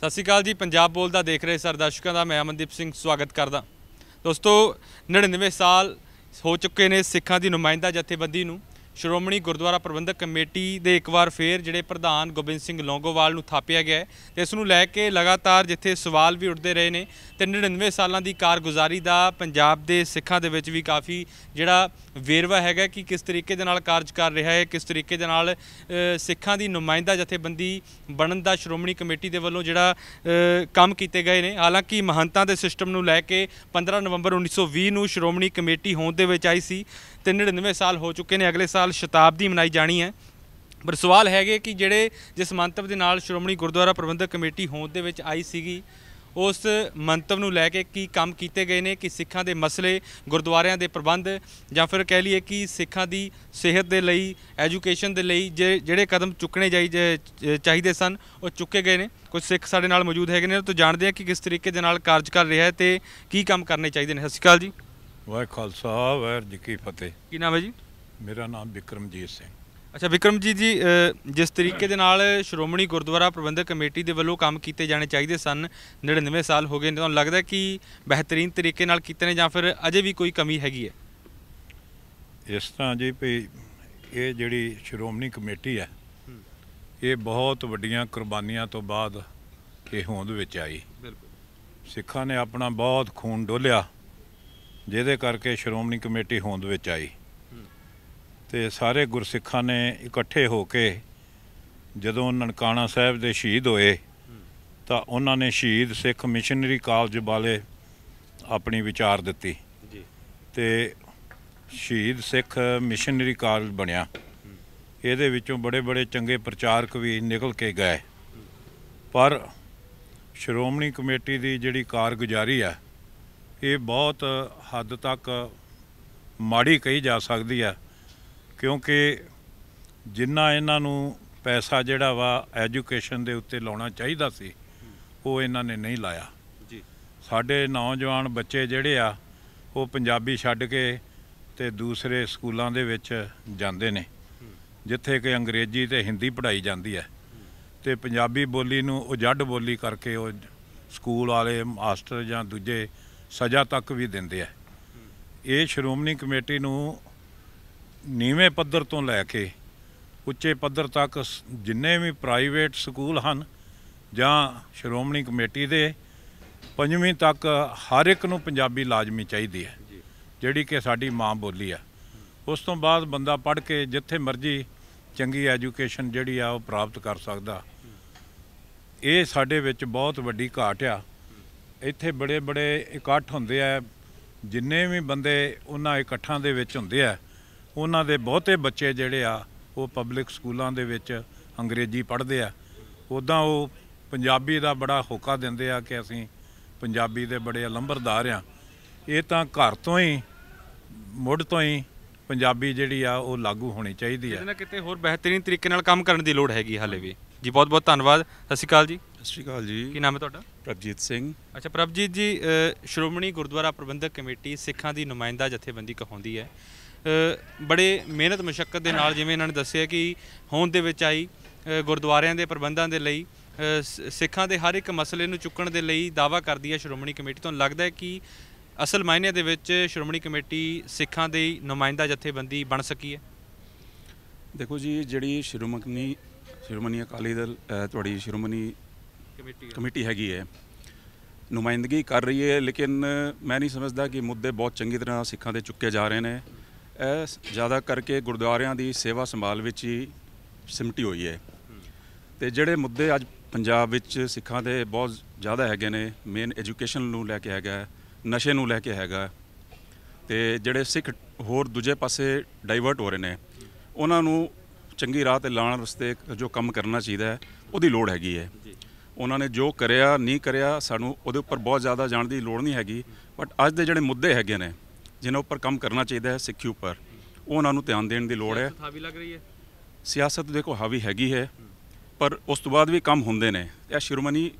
ਸਤਿ ਸ਼੍ਰੀ ਅਕਾਲ ਜੀ ਪੰਜਾਬ ਬੋਲਦਾ ਦੇਖ ਰਹੇ ਸਰ ਦਰਸ਼ਕਾਂ ਦਾ ਮੈਂ ਅਮਨਦੀਪ ਸਿੰਘ ਸਵਾਗਤ ਕਰਦਾ ਦੋਸਤੋ 99 ਸਾਲ ਹੋ ਚੁੱਕੇ ਨੇ ਸਿੱਖਾਂ ਦੀ ਨੁਮਾਇੰਦਾ ਜਥੇਬੰਦੀ ਨੂੰ ਸ਼੍ਰੋਮਣੀ ਗੁਰਦੁਆਰਾ ਪ੍ਰਬੰਧਕ ਕਮੇਟੀ ਦੇ ਇੱਕ ਵਾਰ ਫੇਰ ਜਿਹੜੇ ਪ੍ਰਧਾਨ ਗੋਬਿੰਦ ਸਿੰਘ ਲੌਂਗੋਵਾਲ ਨੂੰ ਥਾਪਿਆ ਗਿਆ ਤੇ ਇਸ ਨੂੰ ਲੈ ਕੇ ਲਗਾਤਾਰ ਜਿੱਥੇ ਸਵਾਲ ਵੀ ਉੱਠਦੇ ਰਹੇ ਨੇ ਤੇ 99 ਸਾਲਾਂ ਦੀ ਕਾਰਗੁਜ਼ਾਰੀ ਦਾ ਪੰਜਾਬ ਦੇ ਸਿੱਖਾਂ ਦੇ ਵਿੱਚ ਵੀ ਕਾਫੀ ਜਿਹੜਾ ਵੇਰਵਾ ਹੈਗਾ ਕਿ ਕਿਸ ਤਰੀਕੇ ਦੇ ਨਾਲ ਕਾਰਜ ਕਰ ਰਿਹਾ ਹੈ ਕਿਸ ਤਰੀਕੇ ਦੇ ਨਾਲ ਸਿੱਖਾਂ ਦੀ ਨੁਮਾਇੰਦਾ ਜਥੇਬੰਦੀ ਬਣਨ ਦਾ ਸ਼੍ਰੋਮਣੀ ਕਮੇਟੀ ਦੇ ਵੱਲੋਂ ਜਿਹੜਾ ਕੰਮ ਕੀਤੇ ਗਏ ਨੇ ਹਾਲਾਂਕਿ ਮਹੰਤਾਂ ਦੇ ਸਿਸਟਮ ਨੂੰ ਲੈ ਕੇ 15 ਨਵੰਬਰ 1920 ਨੂੰ ਸ਼੍ਰੋਮਣੀ ਕਮੇਟੀ ਹੋਂਦ ਦੇ ਵਿੱਚ ਆਈ ਸੀ ਤੇ 99 ਸਾਲ ਹੋ ਚੁੱਕੇ ਨੇ ਅਗਲੇ ਸਾਲ ਸ਼ਤਾਬਦੀ ਮਨਾਈ ਜਾਣੀ ਹੈ ਪਰ ਸਵਾਲ ਹੈਗੇ ਕਿ ਜਿਹੜੇ ਜਿਸ ਮੰਤਵ ਦੇ ਨਾਲ ਸ਼੍ਰੋਮਣੀ ਗੁਰਦੁਆਰਾ ਪ੍ਰਬੰਧਕ ਕਮੇਟੀ ਹੋਂਦ ਦੇ ਵਿੱਚ ਆਈ ਸੀਗੀ ਉਸ ਮੰਤਵ ਨੂੰ ਲੈ ਕੇ ਕੀ ਕੰਮ ਕੀਤੇ ਗਏ ਨੇ ਕਿ ਸਿੱਖਾਂ ਦੇ ਮਸਲੇ ਗੁਰਦੁਆਰਿਆਂ ਦੇ ਪ੍ਰਬੰਧ ਜਾਂ ਫਿਰ ਕਹਿ ਲਈਏ ਕਿ ਸਿੱਖਾਂ ਦੀ ਸਿਹਤ ਦੇ ਲਈ ਐਜੂਕੇਸ਼ਨ ਦੇ ਲਈ ਜਿਹੜੇ ਕਦਮ ਚੁੱਕਣੇ ਚਾਹੀਦੇ ਸਨ ਉਹ ਚੁੱਕੇ ਗਏ ਨੇ ਕੁਝ ਸਿੱਖ ਸਾਡੇ ਨਾਲ ਮੌਜੂਦ ਹੈਗੇ ਨੇ ਤਾਂ ਜਾਣਦੇ ਆ ਕਿ ਕਿਸ ਤਰੀਕੇ ਦੇ ਨਾਲ ਕਾਰਜ ਕਰ ਰਿਹਾ ਹੈ ਤੇ ਕੀ ਕੰਮ ਕਰਨੇ ਚਾਹੀਦੇ ਨੇ ਸਤਿ ਸ਼੍ਰੀ ਅਕਾਲ ਜੀ ਵਾਹਿਗੁਰੂ ਖਾਲਸਾ ਵਾਹਿਗੁਰੂ ਜੀ ਕੀ ਫਤਿਹ ਕੀ ਨਾਮ ਹੈ ਜੀ ਮੇਰਾ ਨਾਮ ਵਿਕਰਮਜੀਤ ਸਿੰਘ ਅੱਛਾ ਵਿਕਰਮਜੀਤ ਜੀ ਜਿਸ ਤਰੀਕੇ ਦੇ ਨਾਲ ਸ਼੍ਰੋਮਣੀ ਗੁਰਦੁਆਰਾ ਪ੍ਰਬੰਧਕ ਕਮੇਟੀ ਦੇ ਵੱਲੋਂ ਕੰਮ ਕੀਤੇ ਜਾਣੇ ਚਾਹੀਦੇ ਸਨ 99 ਸਾਲ ਹੋ ਗਏ ਤੁਹਾਨੂੰ ਲੱਗਦਾ ਕਿ ਬਿਹਤਰੀਨ ਤਰੀਕੇ ਨਾਲ ਕੀਤੇ ਨੇ ਜਾਂ ਫਿਰ ਅਜੇ ਵੀ ਕੋਈ ਕਮੀ ਹੈਗੀ ਹੈ ਇਸ ਤਰ੍ਹਾਂ ਜੀ ਭਈ ਇਹ ਜਿਹੜੀ ਸ਼੍ਰੋਮਣੀ ਕਮੇਟੀ ਹੈ ਇਹ ਬਹੁਤ ਵੱਡੀਆਂ ਕੁਰਬਾਨੀਆਂ ਤੋਂ ਬਾਅਦ ਇਹ ਹੋਂਦ ਵਿੱਚ ਆਈ ਸਿੱਖਾਂ ਨੇ ਆਪਣਾ ਬਹੁਤ ਖੂਨ ਡੋਲਿਆ ਜਿਹਦੇ ਕਰਕੇ ਸ਼੍ਰੋਮਣੀ ਕਮੇਟੀ ਹੋਂਦ ਵਿੱਚ ਆਈ ਤੇ ਸਾਰੇ ਗੁਰਸਿੱਖਾਂ ਨੇ ਇਕੱਠੇ ਹੋ ਕੇ ਜਦੋਂ ਨਨਕਾਣਾ ਸਾਹਿਬ ਦੇ ਸ਼ਹੀਦ ਹੋਏ ਤਾਂ ਉਹਨਾਂ ਨੇ ਸ਼ਹੀਦ ਸਿੱਖ ਮਿਸ਼ਨਰੀ ਕਾਲਜ ਵਾਲੇ ਆਪਣੀ ਵਿਚਾਰ ਦਿੱਤੀ ਜੀ ਤੇ ਸ਼ਹੀਦ ਸਿੱਖ ਮਿਸ਼ਨਰੀ ਕਾਲਜ ਬਣਿਆ ਇਹਦੇ ਵਿੱਚੋਂ ਬੜੇ ਬੜੇ ਚੰਗੇ ਪ੍ਰਚਾਰਕ ਵੀ ਨਿਕਲ ਕੇ ਗਏ ਪਰ ਸ਼੍ਰੋਮਣੀ ਕਮੇਟੀ ਦੀ ਜਿਹੜੀ ਕਾਰਗੁਜ਼ਾਰੀ ਆ ਇਹ ਬਹੁਤ ਹੱਦ ਤੱਕ ਮਾੜੀ ਕਹੀ ਜਾ ਸਕਦੀ ਆ ਕਿਉਂਕਿ ਜਿੰਨਾ ਇਹਨਾਂ ਨੂੰ ਪੈਸਾ ਜਿਹੜਾ ਵਾ ਐਜੂਕੇਸ਼ਨ ਦੇ ਉੱਤੇ ਲਾਉਣਾ ਚਾਹੀਦਾ ਸੀ ਉਹ ਇਹਨਾਂ ਨੇ ਨਹੀਂ ਲਾਇਆ ਜੀ ਸਾਡੇ ਨੌਜਵਾਨ ਬੱਚੇ ਜਿਹੜੇ ਆ ਉਹ ਪੰਜਾਬੀ ਛੱਡ ਕੇ ਤੇ ਦੂਸਰੇ ਸਕੂਲਾਂ ਦੇ ਵਿੱਚ ਜਾਂਦੇ ਨੇ ਜਿੱਥੇ ਕਿ ਅੰਗਰੇਜ਼ੀ ਤੇ ਹਿੰਦੀ ਪੜ੍ਹਾਈ ਜਾਂਦੀ ਹੈ ਤੇ ਪੰਜਾਬੀ ਬੋਲੀ ਨੂੰ ਉਜੱਡ ਬੋਲੀ ਕਰਕੇ ਉਹ ਸਕੂਲ ਵਾਲੇ ਮਾਸਟਰ ਜਾਂ ਦੂਜੇ ਸਜ਼ਾ ਤੱਕ ਵੀ ਦਿੰਦੇ ਆ ਇਹ ਸ਼੍ਰੋਮਣੀ ਕਮੇਟੀ ਨੂੰ ਨੀਵੇਂ ਪੱਧਰ ਤੋਂ ਲੈ ਕੇ ਉੱਚੇ ਪੱਧਰ ਤੱਕ ਜਿੰਨੇ ਵੀ ਪ੍ਰਾਈਵੇਟ ਸਕੂਲ ਹਨ ਜਾਂ ਸ਼੍ਰੋਮਣੀ ਕਮੇਟੀ ਦੇ ਪੰਜਵੀਂ ਤੱਕ ਹਰ ਇੱਕ ਨੂੰ ਪੰਜਾਬੀ ਲਾਜ਼ਮੀ ਚਾਹੀਦੀ ਹੈ ਜਿਹੜੀ ਕਿ ਸਾਡੀ ਮਾਂ ਬੋਲੀ ਆ ਉਸ ਤੋਂ ਬਾਅਦ ਬੰਦਾ ਪੜ੍ਹ ਕੇ ਜਿੱਥੇ ਮਰਜ਼ੀ ਚੰਗੀ ਐਜੂਕੇਸ਼ਨ ਜਿਹੜੀ ਆ ਉਹ ਪ੍ਰਾਪਤ ਕਰ ਸਕਦਾ ਇਹ ਸਾਡੇ ਵਿੱਚ ਬਹੁਤ ਵੱਡੀ ਘਾਟ ਆ ਇੱਥੇ ਬੜੇ ਬੜੇ ਇਕੱਠ ਹੁੰਦੇ ਆ ਜਿੰਨੇ ਵੀ ਬੰਦੇ ਉਹਨਾਂ ਇਕੱਠਾਂ ਦੇ ਵਿੱਚ ਹੁੰਦੇ ਆ ਉਹਨਾਂ ਦੇ ਬਹੁਤੇ ਬੱਚੇ ਜਿਹੜੇ ਆ ਉਹ ਪਬਲਿਕ ਸਕੂਲਾਂ ਦੇ ਵਿੱਚ ਅੰਗਰੇਜ਼ੀ ਪੜ੍ਹਦੇ ਆ ਉਦਾਂ ਉਹ ਪੰਜਾਬੀ ਦਾ ਬੜਾ ਹੋਕਾ ਦਿੰਦੇ ਆ ਕਿ ਅਸੀਂ ਪੰਜਾਬੀ ਦੇ ਬੜੇ ਅਲੰਬਰਦਾਰ ਆ ਇਹ ਤਾਂ ਘਰ ਤੋਂ ਹੀ ਮੁੱਢ ਤੋਂ ਹੀ ਪੰਜਾਬੀ ਜਿਹੜੀ ਆ ਉਹ ਲਾਗੂ ਹੋਣੀ ਚਾਹੀਦੀ ਆ ਕਿਤੇ ਕਿਤੇ ਹੋਰ ਬਿਹਤਰੀਨ ਤਰੀਕੇ ਨਾਲ ਕੰਮ ਕਰਨ ਦੀ ਲੋੜ ਹੈਗੀ ਹਾਲੇ ਵੀ ਜੀ ਬਹੁਤ ਬਹੁਤ ਧੰਨਵਾਦ ਸਤਿ ਸ਼੍ਰੀ ਅਕਾਲ ਜੀ ਸਤਿ ਸ਼੍ਰੀ ਅਕਾਲ ਜੀ ਕੀ ਨਾਮ ਹੈ ਤੁਹਾਡਾ ਪ੍ਰਭਜੀਤ ਸਿੰਘ ਅੱਛਾ ਪ੍ਰਭਜੀਤ ਜੀ ਸ਼੍ਰੋਮਣੀ ਗੁਰਦੁਆਰਾ ਪ੍ਰਬੰਧਕ ਕਮੇਟੀ ਸਿੱਖਾਂ ਦੀ ਨੁਮਾਇੰਦਾ ਜਥੇਬੰਦੀ ਕਹਾਉਂਦੀ ਹੈ ਬੜੇ ਮਿਹਨਤ ਮੁਸ਼ਕਲ ਦੇ ਨਾਲ ਜਿਵੇਂ ਇਹਨਾਂ ਨੇ ਦੱਸਿਆ ਕਿ ਹੋਂਦ ਦੇ ਵਿੱਚ ਆਈ ਗੁਰਦੁਆਰਿਆਂ ਦੇ ਪ੍ਰਬੰਧਾਂ ਦੇ ਲਈ ਸਿੱਖਾਂ ਦੇ ਹਰ ਇੱਕ ਮਸਲੇ ਨੂੰ ਚੁੱਕਣ ਦੇ ਲਈ ਦਾਵਾ ਕਰਦੀ ਹੈ ਸ਼੍ਰੋਮਣੀ ਕਮੇਟੀ ਤੋਂ ਲੱਗਦਾ ਹੈ ਕਿ ਅਸਲ ਮਾਇਨੇ ਦੇ ਵਿੱਚ ਸ਼੍ਰੋਮਣੀ ਕਮੇਟੀ ਸਿੱਖਾਂ ਦੀ ਨੁਮਾਇੰਦਾ ਜਥੇਬੰਦੀ ਬਣ ਸਕੀ ਹੈ ਦੇਖੋ ਜੀ ਜਿਹੜੀ ਸ਼੍ਰੋਮਣੀ ਸ਼੍ਰੋਮਣੀ ਅਕਾਲੀ ਦਲ ਤੁਹਾਡੀ ਸ਼੍ਰੋਮਣੀ ਕਮੇਟੀ ਕਮੇਟੀ ਹੈਗੀ ਹੈ ਨੁਮਾਇੰਦਗੀ ਕਰ ਰਹੀ ਹੈ ਲੇਕਿਨ ਮੈਂ ਨਹੀਂ ਸਮਝਦਾ ਕਿ ਮੁੱਦੇ ਬਹੁਤ ਚੰਗੀ ਤਰ੍ਹਾਂ ਸਿੱਖਾਂ ਦੇ ਚੁੱਕੇ ਜਾ ਰਹੇ ਨੇ ਇਹ ਜ਼ਿਆਦਾ ਕਰਕੇ ਗੁਰਦੁਆਰਿਆਂ ਦੀ ਸੇਵਾ ਸੰਭਾਲ ਵਿੱਚ ਹੀ ਸਿਮਟੀ ਹੋਈ ਹੈ ਤੇ ਜਿਹੜੇ ਮੁੱਦੇ ਅੱਜ ਪੰਜਾਬ ਵਿੱਚ ਸਿੱਖਾਂ ਦੇ ਬਹੁਤ ਜ਼ਿਆਦਾ ਹੈਗੇ ਨੇ ਮੇਨ ਐਜੂਕੇਸ਼ਨ ਨੂੰ ਲੈ ਕੇ ਹੈਗਾ ਨਸ਼ੇ ਨੂੰ ਲੈ ਕੇ ਹੈਗਾ ਤੇ ਜਿਹੜੇ ਸਿੱਖ ਹੋਰ ਦੂਜੇ ਪਾਸੇ ਡਾਈਵਰਟ ਹੋ ਰਹੇ ਨੇ ਉਹਨਾਂ ਨੂੰ ਚੰਗੀ ਰਾਹ ਤੇ ਲਾਣ ਰਸਤੇ ਜੋ ਕੰਮ ਕਰਨਾ ਚਾਹੀਦਾ ਹੈ ਉਹਦੀ ਲੋੜ ਹੈਗੀ ਹੈ ਉਹਨਾਂ ਨੇ ਜੋ ਕਰਿਆ ਨਹੀਂ ਕਰਿਆ ਸਾਨੂੰ ਉਹਦੇ ਉੱਪਰ ਬਹੁਤ ਜ਼ਿਆਦਾ ਜਾਣ ਦੀ ਲੋੜ ਨਹੀਂ ਹੈਗੀ ਬਟ ਅੱਜ ਦੇ ਜਿਹੜੇ ਮੁੱਦੇ ਹੈਗੇ ਨੇ ਜਿਨ੍ਹਾਂ ਉੱਪਰ ਕੰਮ ਕਰਨਾ ਚਾਹੀਦਾ ਹੈ ਸਿੱਖੀ ਉੱਪਰ ਉਹਨਾਂ ਨੂੰ ਧਿਆਨ ਦੇਣ ਦੀ ਲੋੜ ਹੈ ਹਾਵੀ ਲੱਗ ਰਹੀ ਹੈ ਸਿਆਸਤ ਦੇਖੋ ਹਾਵੀ ਹੈਗੀ ਹੈ ਪਰ ਉਸ ਤੋਂ ਬਾਅਦ ਵੀ ਕੰਮ ਹੁੰਦੇ ਨੇ ਇਹ ਸ਼ਿਰਮਣੀ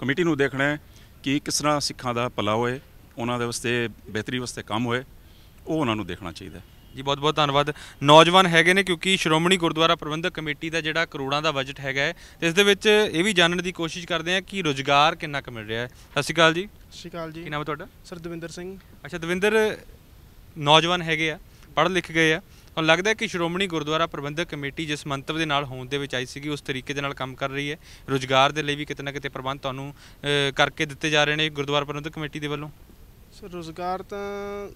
ਕਮੇਟੀ ਨੂੰ ਦੇਖਣਾ ਹੈ ਕਿ ਕਿਸ ਤਰ੍ਹਾਂ ਸਿੱਖਾਂ ਦਾ ਭਲਾ ਹੋਏ ਉਹਨਾਂ ਦੇ ਵਾਸਤੇ ਬਿਹਤਰੀ ਵਾਸਤੇ ਕੰਮ ਹੋਏ ਉਹ ਉਹਨਾਂ ਨੂੰ ਦੇਖਣਾ ਚਾਹੀਦਾ ਹੈ ਜੀ ਬਹੁਤ ਬਹੁਤ ਧੰਨਵਾਦ ਨੌਜਵਾਨ ਹੈਗੇ ਨੇ ਕਿਉਂਕਿ ਸ਼੍ਰੋਮਣੀ ਗੁਰਦੁਆਰਾ ਪ੍ਰਬੰਧਕ ਕਮੇਟੀ ਦਾ ਜਿਹੜਾ ਕਰੋੜਾਂ ਦਾ ਬਜਟ ਹੈਗਾ ਹੈ ਤੇ ਇਸ ਦੇ ਵਿੱਚ ਇਹ ਵੀ ਜਾਣਨ ਦੀ ਕੋਸ਼ਿਸ਼ ਕਰਦੇ ਆ ਕਿ ਰੋਜ਼ਗਾਰ ਕਿੰਨਾ ਕੁ ਮਿਲ ਰਿਹਾ ਹੈ ਸਤਿ ਸ਼੍ਰੀ ਅਕਾਲ ਜੀ ਸਤਿ ਸ਼੍ਰੀ ਅਕਾਲ ਜੀ ਕੀ ਨਾਮ ਹੈ ਤੁਹਾਡਾ ਸਰ ਦਵਿੰਦਰ ਸਿੰਘ ਅੱਛਾ ਦਵਿੰਦਰ ਨੌਜਵਾਨ ਹੈਗੇ ਆ ਪੜ੍ਹ ਲਿਖ ਗਏ ਆ ਹੁਣ ਲੱਗਦਾ ਕਿ ਸ਼੍ਰੋਮਣੀ ਗੁਰਦੁਆਰਾ ਪ੍ਰਬੰਧਕ ਕਮੇਟੀ ਜਿਸ ਮੰਤਵ ਦੇ ਨਾਲ ਹੋਂਦ ਦੇ ਵਿੱਚ ਆਈ ਸੀਗੀ ਉਸ ਤਰੀਕੇ ਦੇ ਨਾਲ ਕੰਮ ਕਰ ਰਹੀ ਹੈ ਰੋਜ਼ਗਾਰ ਦੇ ਲਈ ਵੀ ਕਿਤੇ ਨਾ ਕਿਤੇ ਪ੍ਰਬੰਧ ਤੁਹਾਨੂੰ ਕਰਕੇ ਦਿੱਤੇ ਜਾ ਰਹੇ ਨੇ ਗੁਰਦੁਆਰਾ ਪ੍ਰਬੰਧਕ ਕਮੇਟੀ ਦੇ ਵੱਲੋਂ ਸਰ ਰੋਜ਼ਗਾਰ ਤਾਂ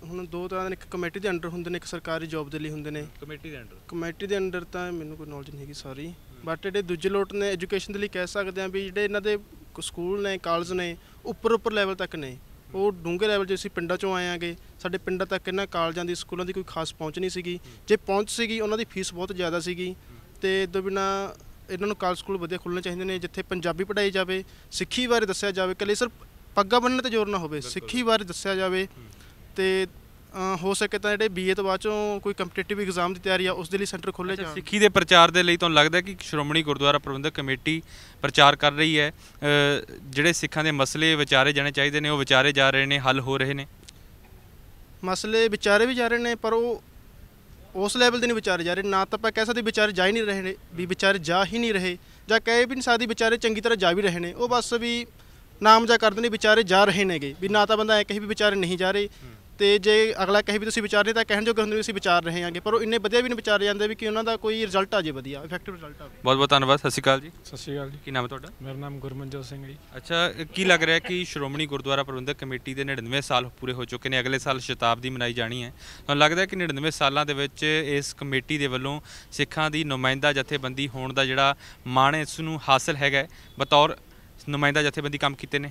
ਹੁਣ ਦੋ ਤਰ੍ਹਾਂ ਦੇ ਇੱਕ ਕਮੇਟੀ ਦੇ ਅੰਡਰ ਹੁੰਦੇ ਨੇ ਇੱਕ ਸਰਕਾਰੀ ਜੌਬ ਦੇ ਲਈ ਹੁੰਦੇ ਨੇ ਕਮੇਟੀ ਦੇ ਅੰਡਰ ਕਮੇਟੀ ਦੇ ਅੰਡਰ ਤਾਂ ਮੈਨੂੰ ਕੋਈ ਨੌਲੇਜ ਨਹੀਂ ਹੈਗੀ ਸੌਰੀ ਬਟ ਜਿਹੜੇ ਦੂਜੇ ਲੋਟ ਨੇ ਐਜੂਕੇਸ਼ਨ ਦੇ ਲਈ ਕਹਿ ਸਕਦੇ ਆ ਵੀ ਜਿਹੜੇ ਇਹਨਾਂ ਦੇ ਸਕੂਲ ਨੇ ਕਾਲਜ ਨੇ ਉੱਪਰ ਉੱਪਰ ਲੈਵਲ ਤੱਕ ਨੇ ਉਹ ਡੂੰਘੇ ਲੈਵਲ 'ਚ ਅਸੀਂ ਪਿੰਡਾਂ 'ਚੋਂ ਆਏ ਆਂਗੇ ਸਾਡੇ ਪਿੰਡਾਂ ਤੱਕ ਇਹਨਾਂ ਕਾਲਜਾਂ ਦੀ ਸਕੂਲਾਂ ਦੀ ਕੋਈ ਖਾਸ ਪਹੁੰਚ ਨਹੀਂ ਸੀਗੀ ਜੇ ਪਹੁੰਚ ਸੀਗੀ ਉਹਨਾਂ ਦੀ ਫੀਸ ਬਹੁਤ ਜ਼ਿਆਦਾ ਸੀਗੀ ਤੇ ਇਦੋਂ ਬਿਨਾ ਇਹਨਾਂ ਨੂੰ ਕਾਲਜ ਸਕੂਲ ਵਧੀਆ ਖੁੱਲਣੇ ਚਾਹੀਦੇ ਨੇ ਜਿੱਥੇ ਪੰਜਾਬੀ ਪੜ੍ਹਾਈ ਜਾਵੇ ਸਿੱਖੀ ਬਾਰੇ ਦੱਸਿਆ ਜਾਵੇ ਇਕੱਲੇ ਸਿਰਫ ਪੱਗਾ ਬੰਨਣ ਤੇ ਜ਼ੋਰ ਨਾ ਹੋਵੇ ਸਿੱਖੀ ਬਾਰੇ ਦੱਸਿਆ ਜਾਵੇ ਤੇ ਹੋ ਸਕੇ ਤਾਂ ਜਿਹੜੇ ਬੀਏ ਤੋਂ ਬਾਅਦ ਚੋਂ ਕੋਈ ਕੰਪੀਟੀਟਿਵ ਐਗਜ਼ਾਮ ਦੀ ਤਿਆਰੀ ਆ ਉਸ ਦੇ ਲਈ ਸੈਂਟਰ ਖੋਲੇ ਜਾਣ ਸਿੱਖੀ ਦੇ ਪ੍ਰਚਾਰ ਦੇ ਲਈ ਤੁਹਾਨੂੰ ਲੱਗਦਾ ਕਿ ਸ਼੍ਰੋਮਣੀ ਗੁਰਦੁਆਰਾ ਪ੍ਰਬੰਧਕ ਕਮੇਟੀ ਪ੍ਰਚਾਰ ਕਰ ਰਹੀ ਹੈ ਜਿਹੜੇ ਸਿੱਖਾਂ ਦੇ ਮਸਲੇ ਵਿਚਾਰੇ ਜਾਣੇ ਚਾਹੀਦੇ ਨੇ ਉਹ ਵਿਚਾਰੇ ਜਾ ਰਹੇ ਨੇ ਹੱਲ ਹੋ ਰਹੇ ਨੇ ਮਸਲੇ ਵਿਚਾਰੇ ਵੀ ਜਾ ਰਹੇ ਨੇ ਪਰ ਉਹ ਉਸ ਲੈਵਲ ਦੇ ਨਹੀਂ ਵਿਚਾਰੇ ਜਾ ਰਹੇ ਨਾ ਤਾਂ ਆਪਾਂ ਕਹਿ ਸਕਦੇ ਵਿਚਾਰੇ ਜਾ ਹੀ ਨਹੀਂ ਰਹੇ ਨੇ ਵੀ ਵਿਚਾਰੇ ਜਾ ਹੀ ਨਹੀਂ ਰਹੇ ਜਾਂ ਕਹੇ ਵੀ ਨਹੀਂ ਸਕਦੇ ਵਿਚਾਰੇ ਚੰਗੀ ਤਰ੍ਹਾਂ ਜਾ ਵੀ ਰਹੇ ਨੇ ਉਹ ਬਸ ਵੀ ਨਾਮਜ਼ਦ ਕਰ ਦਿੰਦੇ ਵਿਚਾਰੇ ਜਾ ਰਹੇ ਨੇਗੇ ਵੀ ਨਾ ਤਾਂ ਬੰਦਾ ਐ ਕਹੇ ਵੀ ਵਿਚਾਰੇ ਨਹੀਂ ਜਾ ਰਹੇ ਤੇ ਜੇ ਅਗਲਾ ਕਹੇ ਵੀ ਤੁਸੀਂ ਵਿਚਾਰ ਰਹੇ ਤਾਂ ਕਹਿਣ ਜੋ ਹੁੰਦੇ ਵੀ ਅਸੀਂ ਵਿਚਾਰ ਰਹੇ ਹਾਂਗੇ ਪਰ ਉਹ ਇੰਨੇ ਵਧੀਆ ਵੀ ਨਹੀਂ ਵਿਚਾਰੇ ਜਾਂਦੇ ਵੀ ਕਿ ਉਹਨਾਂ ਦਾ ਕੋਈ ਰਿਜ਼ਲਟ ਆ ਜੇ ਵਧੀਆ ਇਫੈਕਟਿਵ ਰਿਜ਼ਲਟ ਆਵੇ ਬਹੁਤ ਬਹੁਤ ਧੰਨਵਾਦ ਸਤਿ ਸ਼੍ਰੀ ਅਕਾਲ ਜੀ ਸਤਿ ਸ਼੍ਰੀ ਅਕਾਲ ਜੀ ਕੀ ਨਾਮ ਹੈ ਤੁਹਾਡਾ ਮੇਰਾ ਨਾਮ ਗੁਰਮਨਜੋਤ ਸਿੰਘ ਜੀ ਅੱਛਾ ਕੀ ਲੱਗ ਰਿਹਾ ਕਿ ਸ਼੍ਰੋਮਣੀ ਗੁਰਦੁਆਰਾ ਪ੍ਰਬੰਧਕ ਕਮੇਟੀ ਦੇ 99 ਸਾਲ ਪੂਰੇ ਹੋ ਚੁੱਕੇ ਨੇ ਅਗਲੇ ਸਾਲ ਸ਼ਤਾਬਦੀ ਮਨਾਈ ਜਾਣੀ ਹੈ ਤੁਹਾਨੂੰ ਲੱਗਦਾ ਕਿ 99 ਸਾਲਾਂ ਦੇ ਵਿੱਚ ਇਸ ਕਮੇਟੀ ਦੇ ਵੱਲੋਂ ਸਿੱਖਾਂ ਦੀ ਨੁਮਾਇੰਦਾ ਜਥੇਬੰਦੀ ਹੋਣ ਦਾ ਜਿਹੜਾ ਮਾਣ ਇਸ ਨੂੰ ਹਾਸਲ ਹੈਗਾ ਬਤੌਰ ਨੁਮਾਇੰਦਾ ਜਥੇਬੰਦੀ ਕੰਮ ਕੀਤੇ ਨੇ